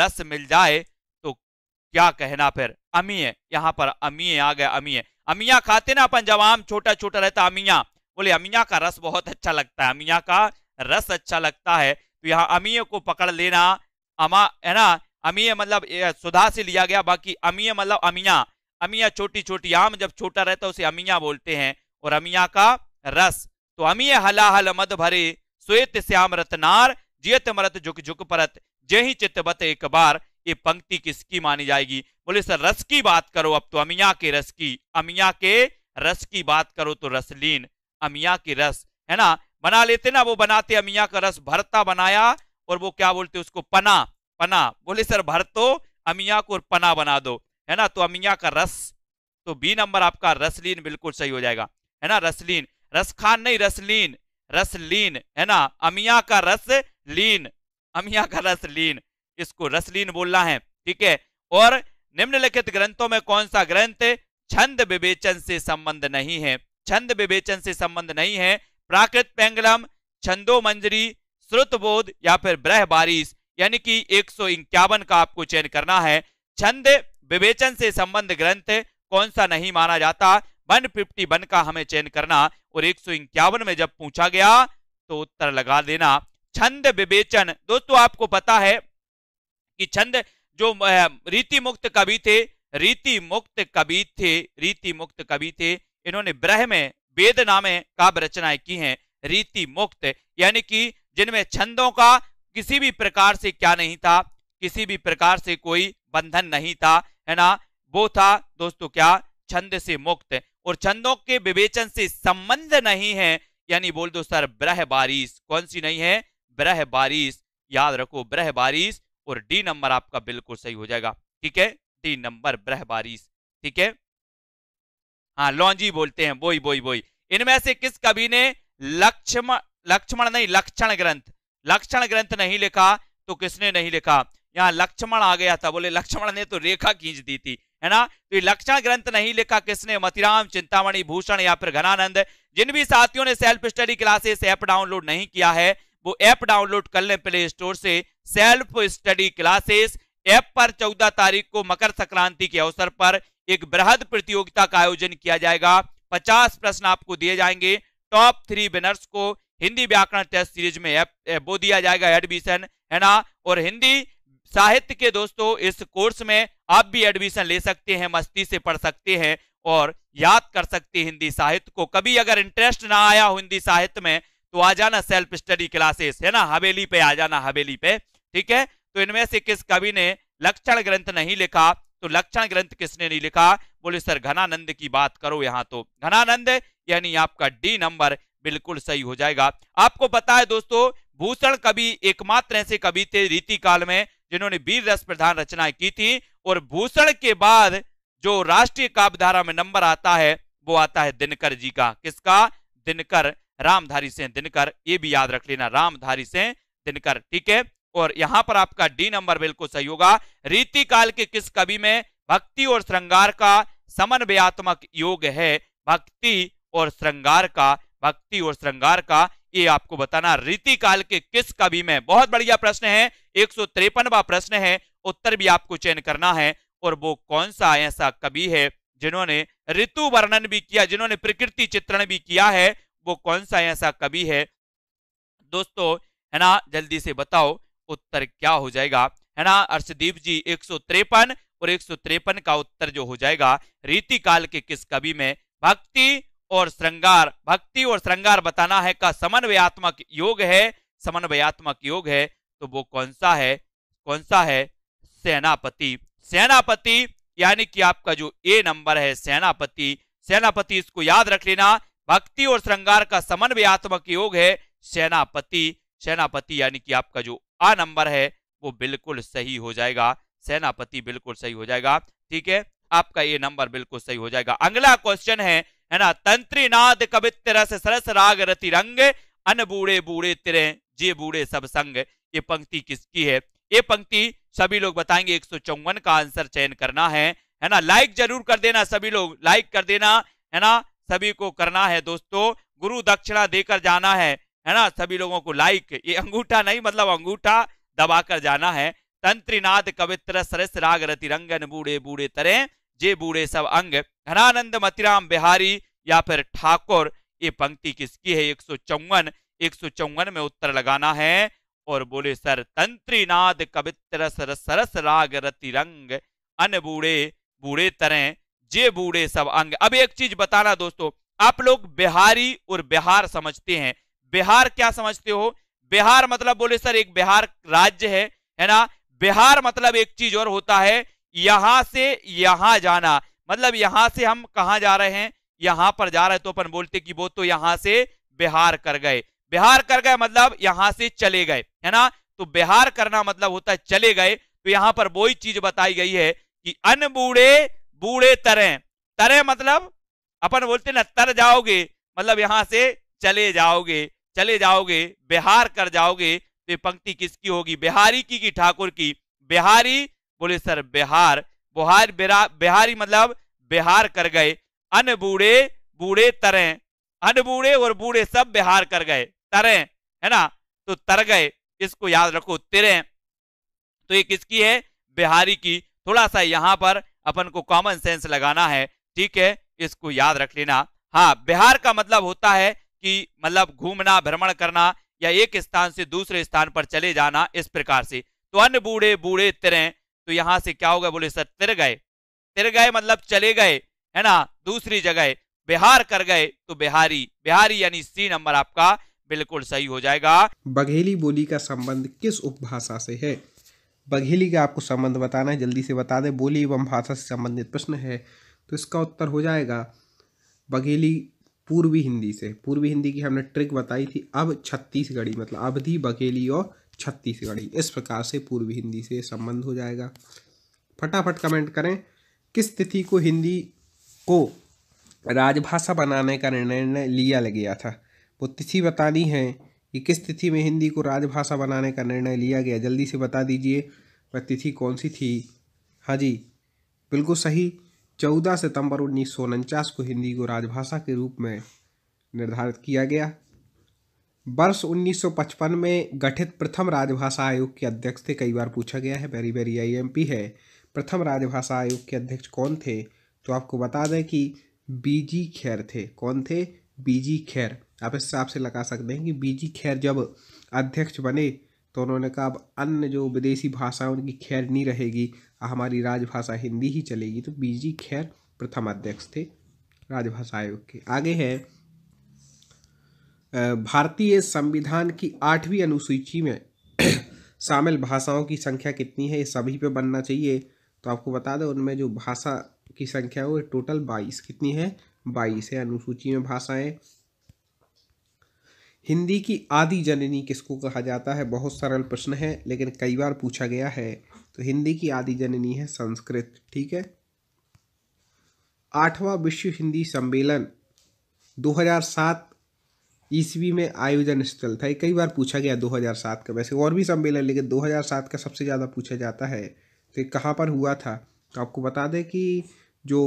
रस मिल जाए तो क्या कहना फिर अमीय यहां पर अमीय आ गया अमीय अमिया खाते ना अपन जब आम छोटा छोटा रहता अमिया बोले अमिया का रस बहुत अच्छा लगता है अमिया का रस अच्छा लगता है तो यहाँ अमीय को पकड़ लेना अमा है ना अमीय मतलब सुधा से लिया गया बाकी अमीय मतलब अमिया अमिया छोटी छोटी आम जब छोटा रहता है उसे अमिया बोलते हैं और अमिया का रस तो अमीय हलाहल मद भरे श्वेत श्याम रतनार जियत मरत झुक झुक परत जय ही चित्त बत एक बार ये पंक्ति किसकी मानी जाएगी बोले सर रस की बात करो अब तो अमिया के रस की अमिया के रस की बात करो तो रसलीन अमिया के रस है ना बना लेते ना वो बनाते अमिया का रस भरता बनाया और वो क्या बोलते उसको पना पना बोले सर भर तो अमिया को पना बना दो है ना तो अमिया का रस तो बी नंबर आपका रसलीन बिल्कुल सही हो जाएगा है ना रसलीन रस खान नहीं रसलीन रसलीन है ना अमिया का रस लीन अमिया का रस लीन इसको रसलीन बोलना है ठीक है और निम्नलिखित ग्रंथों में कौन सा ग्रंथ छंद विवेचन से संबंध नहीं है छंद विवेचन से संबंध नहीं है प्राकृत पेंगलम छंदो मंजरी श्रुतबोध या फिर ब्रह बारिश यानी कि एक का आपको चयन करना है छंद विवेचन से संबंध ग्रंथ कौन सा नहीं माना जाता वन फिफ्टी वन का हमें चयन करना और एक में जब पूछा गया तो उत्तर लगा देना छंद विवेचन दोस्तों आपको पता है कि छंद जो रीति मुक्त कवि थे रीति मुक्त कवि थे रीति मुक्त कवि थे इन्होंने ब्रह में वेद नामे काव्य रचनाएं की हैं रीति मुक्त यानी कि जिनमें छंदों का किसी भी प्रकार से क्या नहीं था किसी भी प्रकार से कोई बंधन नहीं था है ना वो था दोस्तों क्या छंद से मुक्त और छंदों के विवेचन से संबंध नहीं है यानी बोल दो सर ब्रह बारिश कौन सी नहीं है ब्रह बारिश याद रखो ब्रह बारिश और डी नंबर आपका बिल्कुल सही हो जाएगा ठीक है डी नंबर ब्रह बारिश ठीक है हाँ लॉन्जी बोलते हैं बोई बोई बोई इनमें से किस कवि ने लक्ष्मण लक्ष्मण नहीं लक्षण ग्रंथ लक्षण ग्रंथ नहीं लिखा तो किसने नहीं लिखा यहाँ लक्ष्मण आ गया था बोले लक्ष्मण ने तो रेखा खींच दी थी है ना तो ये लक्षण ग्रंथ नहीं लिखा किसने मतिराम चिंतामणि भूषण या फिर घनानंद जिन भी साथियों ने self study classes app download नहीं किया है वो ऐप डाउनलोड कर ले प्ले स्टोर से सेल्फ स्टडी क्लासेस ऐप पर 14 तारीख को मकर संक्रांति के अवसर पर एक बृहद प्रतियोगिता का आयोजन किया जाएगा 50 प्रश्न आपको दिए जाएंगे टॉप थ्री बिनर्स को हिंदी व्याकरण टेस्ट सीरीज में एप, वो दिया जाएगा एडमिशन है ना और हिंदी साहित्य के दोस्तों इस कोर्स में आप भी एडमिशन ले सकते हैं मस्ती से पढ़ सकते हैं और याद कर सकते हैं हिंदी साहित्य को कभी अगर इंटरेस्ट ना आया हो हिंदी साहित्य में तो आ जाना सेल्फ स्टडी क्लासेस है ना हवेली पे आ जाना हवेली पे ठीक है तो इनमें से किस कवि ने लक्षण ग्रंथ नहीं लिखा तो लक्षण ग्रंथ किसने नहीं लिखा बोले सर घनानंद की बात करो यहाँ तो घनानंद यानी आपका डी नंबर बिल्कुल सही हो जाएगा आपको पता है दोस्तों भूषण कवि एकमात्र ऐसे कवि थे रीति काल में जिन्होंने वीर रस प्रधान रचनाएं की थी और भूषण के बाद जो राष्ट्रीय काव्यधारा में नंबर आता है वो आता है दिनकर जी का किसका दिनकर रामधारी से दिनकर ये भी याद रख लेना रामधारी से दिनकर ठीक है और यहां पर आपका डी नंबर बिल्कुल सही होगा रीति काल के किस कवि में भक्ति और श्रृंगार का समन्वयात्मक योग है भक्ति और श्रृंगार का भक्ति और श्रृंगार का ये आपको बताना रीति काल के किस कवि में बहुत बढ़िया प्रश्न है एक प्रश्न है उत्तर भी आपको चयन करना है और वो कौन सा ऐसा कवि है जिन्होंने ऋतु वर्णन भी किया जिन्होंने प्रकृति चित्रण भी किया है वो कौन सा ऐसा कवि है दोस्तों है ना जल्दी से बताओ उत्तर क्या हो जाएगा है ना अर्षदीप जी एक और एक का उत्तर जो हो जाएगा रीति काल के किस कवि में भक्ति और श्रृंगार भक्ति और श्रृंगार बताना है का समन्वयात्मक योग है समन्वयात्मक योग है तो वो कौन सा है कौन सा है सेनापति सेनापति यानी कि आपका जो ए नंबर है सेनापति सेनापति इसको याद रख लेना भक्ति और श्रृंगार का समन्वयात्मक योग है सेनापति सेनापति यानी कि आपका जो आ नंबर है वो बिल्कुल सही हो जाएगा सेनापति बिल्कुल सही हो जाएगा ठीक है आपका ये नंबर बिल्कुल सही हो जाएगा अगला क्वेश्चन है है ना तंत्री नाद कवित्य सरस राग रति रंग अन बूढ़े बूढ़े तिरे जे बूढ़े सब संग ये पंक्ति किसकी है ये पंक्ति सभी लोग बताएंगे एक का आंसर चयन करना है है ना लाइक जरूर कर देना सभी लोग लाइक कर देना है ना सभी को करना है दोस्तों गुरु दक्षिणा देकर जाना है है ना सभी लोगों को लाइक ये अंगूठा नहीं मतलब अंगूठा दबाकर जाना है तंत्रीनाथ कवित्र सरस राग रति रंगन बूढ़े बूढ़े तरे जे बूढ़े सब अंग घनानंद मतिराम बिहारी या फिर ठाकुर ये पंक्ति किसकी है एक सौ में उत्तर लगाना है और बोले सर तंत्रीनाद कवित्र सरस सरस राग रति रंग अन बूढ़े बूढ़े तरह जे बूढ़े सब अंग अब एक चीज बताना दोस्तों आप लोग बिहारी और बिहार समझते हैं बिहार क्या समझते हो बिहार मतलब बोले सर एक बिहार राज्य है है ना बिहार मतलब एक चीज और होता है यहां से यहां जाना मतलब यहां से हम कहा जा रहे हैं यहां पर जा रहे हैं तो अपन बोलते कि वो तो यहां से बिहार कर गए बिहार कर गए मतलब यहां से चले गए है ना तो बिहार करना मतलब होता है चले गए तो यहां पर वही चीज बताई गई है कि अन बूढ़े बूढ़े तरह तरह मतलब अपन बोलते ना तर जाओगे मतलब यहां से चले जाओगे चले जाओगे बिहार कर जाओगे तो ये पंक्ति किसकी होगी बिहारी की की ठाकुर की बिहारी बोले सर बिहार बुहार बिहारी मतलब बिहार कर गए अन बूढ़े बूढ़े तरे अन बूढ़े और बूढ़े सब बिहार कर गए तरे है ना तो तर गए इसको याद रखो तिरे तो ये किसकी है बिहारी की थोड़ा सा यहां पर अपन को कॉमन सेंस लगाना है ठीक है इसको याद रख लेना हाँ बिहार का मतलब होता है कि मतलब घूमना भ्रमण करना या एक स्थान से दूसरे स्थान पर चले जाना इस प्रकार से तो अन्य बूढ़े बूढ़े तिरें तो यहां से क्या होगा बोले सर तिर गए तिर गए मतलब चले गए है ना दूसरी जगह बिहार कर गए तो बिहारी बिहारी यानी सी नंबर आपका बिल्कुल सही हो जाएगा बघेली बोली का संबंध किस उपभाषा से है बघेली का आपको संबंध बताना है जल्दी से बता दें बोली एवं भाषा से संबंधित प्रश्न है तो इसका उत्तर हो जाएगा बघेली पूर्वी हिंदी से पूर्वी हिंदी की हमने ट्रिक बताई थी अब छत्तीसगढ़ी मतलब अवधि बघेली और छत्तीसगढ़ी इस प्रकार से पूर्वी हिंदी से संबंध हो जाएगा फटाफट कमेंट करें किस तिथि को हिंदी को राजभाषा बनाने का निर्णय लिया गया था वो तिथि बतानी है कि किस तिथि में हिंदी को राजभाषा बनाने का निर्णय लिया गया जल्दी से बता दीजिए वह तिथि कौन सी थी हाँ जी बिल्कुल सही चौदह सितंबर उन्नीस को हिंदी को राजभाषा के रूप में निर्धारित किया गया वर्ष 1955 में गठित प्रथम राजभाषा आयोग के अध्यक्ष थे कई बार पूछा गया है वेरी वेरी आईएमपी है प्रथम राजभाषा आयोग के अध्यक्ष कौन थे तो आपको बता दें कि बीजी खैर थे कौन थे बीजी खैर आप इस हिसाब से लगा सकते हैं कि बीजी खैर जब अध्यक्ष बने तो उन्होंने कहा अब अन्य जो विदेशी भाषा उनकी खैर नहीं रहेगी हमारी राजभाषा हिंदी ही चलेगी तो बीजी खैर प्रथम अध्यक्ष थे राजभाषा आयोग के आगे है भारतीय संविधान की आठवीं अनुसूची में (clears throat) शामिल भाषाओं की संख्या कितनी है ये सभी पे बनना चाहिए तो आपको बता दो उनमें जो भाषा की संख्या है वो टोटल बाईस कितनी है बाईस है अनुसूची में भाषाएं हिंदी की आदि जननी किसको कहा जाता है बहुत सरल प्रश्न है लेकिन कई बार पूछा गया है तो हिंदी की आदि जननी है संस्कृत ठीक है आठवां विश्व हिंदी सम्मेलन 2007 ईस्वी में आयोजन स्थल था कई बार पूछा गया 2007 का वैसे और भी सम्मेलन लेकिन 2007 का सबसे ज़्यादा पूछा जाता है तो कहाँ पर हुआ था तो आपको बता दें कि जो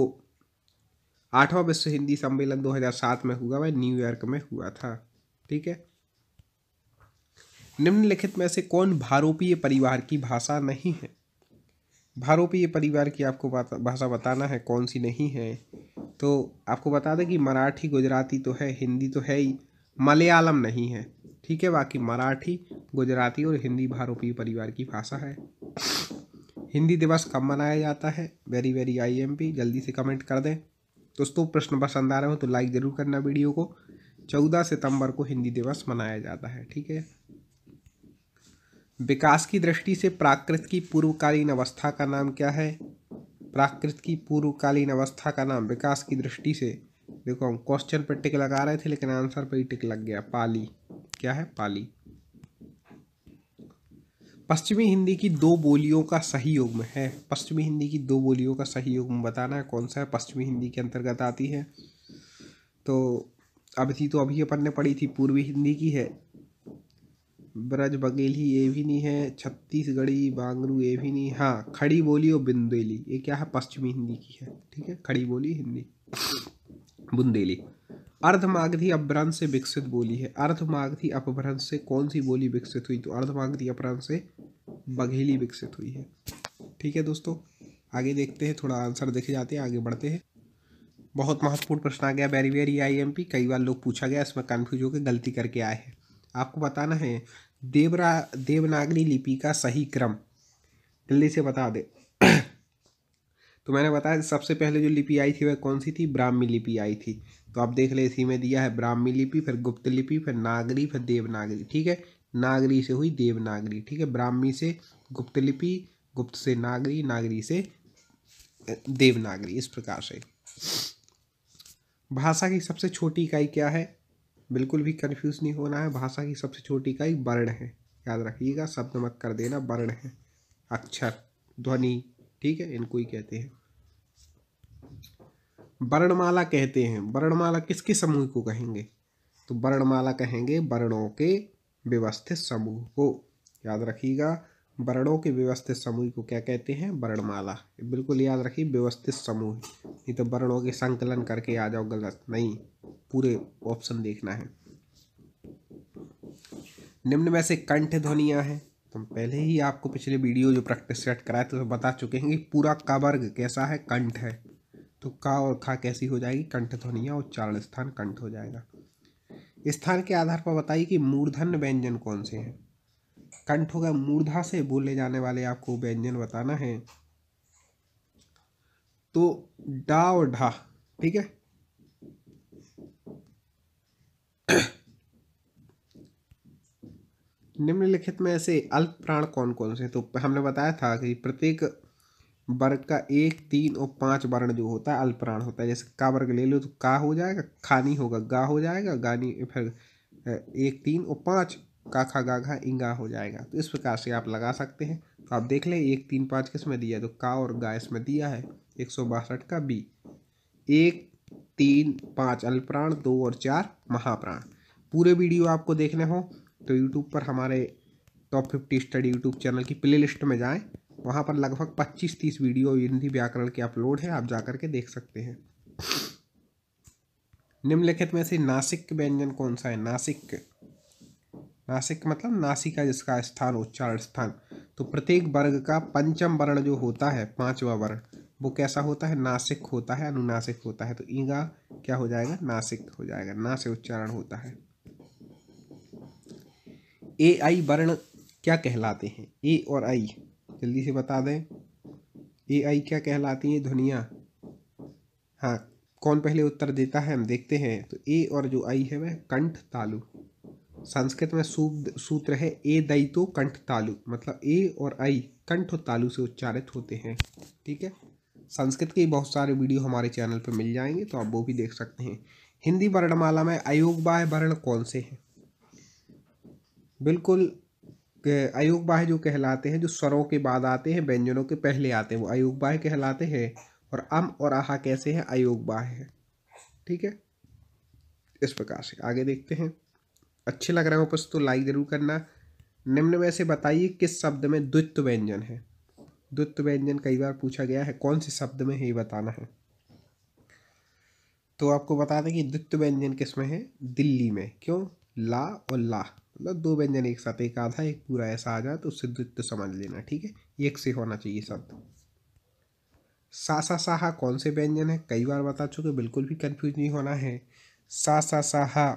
आठवां विश्व हिंदी सम्मेलन 2007 में हुआ वह न्यूयॉर्क में हुआ था ठीक है निम्नलिखित में से कौन भारोपीय परिवार की भाषा नहीं है भारोपीय परिवार की आपको भाषा बताना है कौन सी नहीं है तो आपको बता दें कि मराठी गुजराती तो है हिंदी तो है ही मलयालम नहीं है ठीक है बाकी मराठी गुजराती और हिंदी भारोपीय परिवार की भाषा है हिंदी दिवस कब मनाया जाता है वेरी वेरी आईएमपी जल्दी से कमेंट कर दें दोस्तों प्रश्न पसंद आ रहे हो तो लाइक ज़रूर करना वीडियो को चौदह सितंबर को हिंदी दिवस मनाया जाता है ठीक है विकास की दृष्टि से प्राकृत की पूर्वकालीन अवस्था का नाम क्या है प्राकृत की पूर्वकालीन अवस्था का नाम विकास की दृष्टि से देखो हम क्वेश्चन पर टिक लगा रहे थे लेकिन आंसर पर ही टिक लग गया पाली क्या है पाली पश्चिमी हिंदी की दो बोलियों का सही युग्म है पश्चिमी हिंदी की दो बोलियों का सही युग्म बताना है कौन सा है पश्चिमी हिंदी के अंतर्गत आती है तो अभी तो अभी अपन ने पढ़ी थी पूर्वी हिंदी की है ब्रज बघेली ये भी नहीं है छत्तीसगढ़ी बांगरू ये भी नहीं हाँ खड़ी बोली और बुंदेली ये क्या है पश्चिमी हिंदी की है ठीक है खड़ी बोली हिंदी बुंदेली अर्धमागधी अपभ्रंश से विकसित बोली है अर्धमागधी अपभ्रंश से कौन सी बोली विकसित हुई तो अर्धमागधी अपभ्रंश से बघेली विकसित हुई है ठीक है दोस्तों आगे देखते हैं थोड़ा आंसर देखे जाते हैं आगे बढ़ते हैं बहुत महत्वपूर्ण प्रश्न आ गया very very I M P कई बार लोग पूछा गया इसमें कन्फ्यूज होकर गलती करके आए हैं आपको बताना है देवरा देवनागरी लिपि का सही क्रम जल्दी से बता दे तो मैंने बताया सबसे पहले जो लिपि आई थी वह कौन सी थी ब्राह्मी लिपि आई थी तो आप देख ले इसी में दिया है ब्राह्मी लिपि फिर गुप्त लिपि फिर नागरी फिर देवनागरी ठीक है नागरी से हुई देवनागरी ठीक है ब्राह्मी से गुप्त लिपि गुप्त से नागरी नागरी से देवनागरी इस प्रकार से भाषा की सबसे छोटी इकाई क्या है बिल्कुल भी कन्फ्यूज़ नहीं होना है भाषा की सबसे छोटी इकाई वर्ण है याद रखिएगा शब्द मत कर देना वर्ण है अक्षर ध्वनि ठीक है इनको ही कहते हैं वर्णमाला कहते हैं वर्णमाला किसके समूह को कहेंगे तो वर्णमाला कहेंगे वर्णों के व्यवस्थित समूह को याद रखिएगा वर्णों के व्यवस्थित समूह को क्या कहते हैं वर्णमाला बिल्कुल याद रखिए व्यवस्थित समूह नहीं तो वर्णों के संकलन करके आ जाओ गलत नहीं पूरे ऑप्शन देखना है निम्न में से कंठ ध्वनियाँ हैं तो पहले ही आपको पिछले वीडियो जो प्रैक्टिस सेट कराए थे तो बता चुके हैं कि पूरा का वर्ग कैसा है कंठ है तो का और खा कैसी हो जाएगी कंठ ध्वनिया उच्चारण स्थान कंठ हो जाएगा स्थान के आधार पर बताइए कि मूर्धन्य व्यंजन कौन से हैं कंठ होगा मूर्धा से बोले जाने वाले आपको व्यंजन बताना है तो डा और ढा ठीक है निम्नलिखित में ऐसे अल्प प्राण कौन कौन से तो हमने बताया था कि प्रत्येक वर्ग का एक तीन और पांच वर्ण जो होता है अल्प प्राण होता है जैसे का वर्ग ले लो तो का हो जाएगा खानी होगा गा हो जाएगा गानी फिर एक तीन और पांच काखा गाघा इंगा हो जाएगा तो इस प्रकार से आप लगा सकते हैं तो आप देख लें एक तीन पाँच किस में दिया तो का और गा इसमें दिया है एक सौ बासठ का बी एक तीन पाँच अल्पप्राण दो और चार महाप्राण पूरे वीडियो आपको देखने हो तो यूट्यूब पर हमारे top fifty study YouTube channel की प्ले लिस्ट में जाएं वहाँ पर लगभग पच्चीस तीस वीडियो हिंदी व्याकरण के अपलोड है आप जा के देख सकते हैं निम्नलिखित में से नासिक व्यंजन कौन सा है नासिक नासिक मतलब नासिका जिसका स्थान उच्चारण स्थान तो प्रत्येक वर्ग का पंचम वर्ण जो होता है पांचवा वर्ण वो कैसा होता है नासिक होता है अनुनासिक होता है तो ईगा क्या हो जाएगा नासिक हो जाएगा ना से उच्चारण होता है ए आई वर्ण क्या कहलाते हैं ए और आई जल्दी से बता दें ए आई क्या कहलाती है ध्वनिया हाँ कौन पहले उत्तर देता है हम देखते हैं तो ए और जो आई है वह कंठ तालु संस्कृत में सूत्र है ए तो कंठ तालु मतलब ए और आई कंठ और तालु से उच्चारित होते हैं ठीक है संस्कृत के बहुत सारे वीडियो हमारे चैनल पर मिल जाएंगे तो आप वो भी देख सकते हैं हिंदी वर्णमाला में अयोग बाह्य वर्ण कौन से हैं बिल्कुल अयोग बाह्य जो कहलाते हैं जो स्वरों के बाद आते हैं व्यंजनों के पहले आते हैं वो अयोग बाह्य कहलाते हैं और अम और आहा कैसे हैं बाह्य है ठीक है इस प्रकार से आगे देखते हैं अच्छे लग रहे हो कुछ तो लाइक ज़रूर करना निम्न में से बताइए किस शब्द में द्वित्व व्यंजन है द्वित्व व्यंजन कई बार पूछा गया है कौन से शब्द में है ये बताना है तो आपको बता दें कि द्वित्व व्यंजन किस में है दिल्ली में क्यों ला और ला मतलब दो व्यंजन एक साथ एक आधा एक पूरा ऐसा आ जाए तो उससे द्वित्व समझ लेना ठीक है एक से होना चाहिए शब्द सासा साहा कौन से व्यंजन है कई बार बता चुके बिल्कुल भी कंफ्यूज नहीं होना है सासा साहा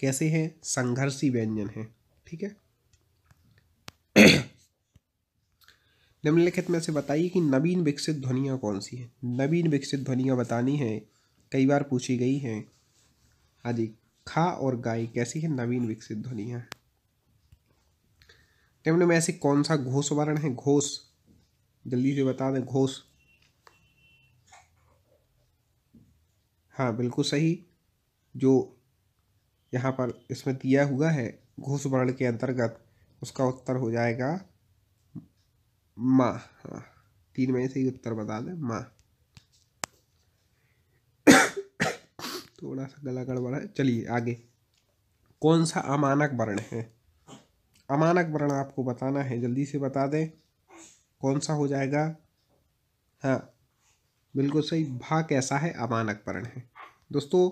कैसे हैं संघर्षी व्यंजन हैं ठीक है निम्नलिखित में से बताइए कि नवीन विकसित ध्वनियाँ कौन सी हैं नवीन विकसित ध्वनियाँ बतानी हैं कई बार पूछी गई हैं हाँ जी खा और गाय कैसी है नवीन विकसित ध्वनियाँ निम्न में ऐसे कौन सा घोष वर्ण है घोष जल्दी से बता दें घोष हाँ बिल्कुल सही जो यहाँ पर इसमें दिया हुआ है घूस वर्ण के अंतर्गत उसका उत्तर हो जाएगा माँ हाँ तीन में से ही उत्तर बता दें माँ (coughs) थोड़ा सा गला गड़बड़ है चलिए आगे कौन सा अमानक वर्ण है अमानक वर्ण आपको बताना है जल्दी से बता दें कौन सा हो जाएगा हाँ बिल्कुल सही भा कैसा है अमानक वर्ण है दोस्तों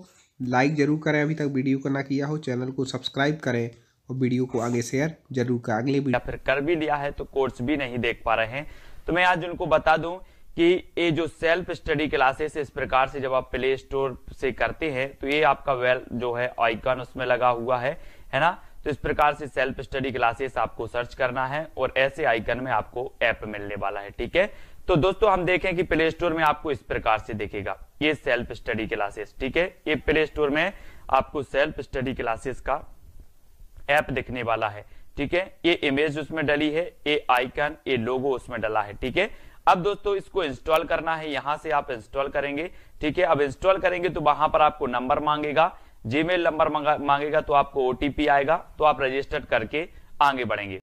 लाइक ज़रूर करें अभी तक वीडियो को ना किया हो चैनल को सब्सक्राइब करें और वीडियो को आगे शेयर जरूर करें अगले या फिर कर भी लिया है तो कोर्स भी नहीं देख पा रहे हैं तो मैं आज उनको बता दूं कि ये जो सेल्फ स्टडी क्लासेस इस प्रकार से जब आप प्ले स्टोर से करते हैं तो ये आपका वेल जो है आइकन उसमें लगा हुआ है है ना तो इस प्रकार से सेल्फ स्टडी क्लासेस आपको सर्च करना है और ऐसे आइकन में आपको ऐप मिलने वाला है ठीक है तो दोस्तों हम देखें कि प्ले स्टोर में आपको इस प्रकार से देखेगा ये सेल्फ स्टडी क्लासेस ठीक है ये प्ले स्टोर में आपको सेल्फ स्टडी क्लासेस का ऐप दिखने वाला है ठीक है ये इमेज उसमें डली है ये आइकन ये लोगो उसमें डला है ठीक है अब दोस्तों इसको इंस्टॉल करना है यहां से आप इंस्टॉल करेंगे ठीक है अब इंस्टॉल करेंगे तो वहां पर आपको नंबर मांगेगा जीमेल नंबर मांगेगा तो आपको ओटीपी आएगा तो आप रजिस्टर्ड करके आगे बढ़ेंगे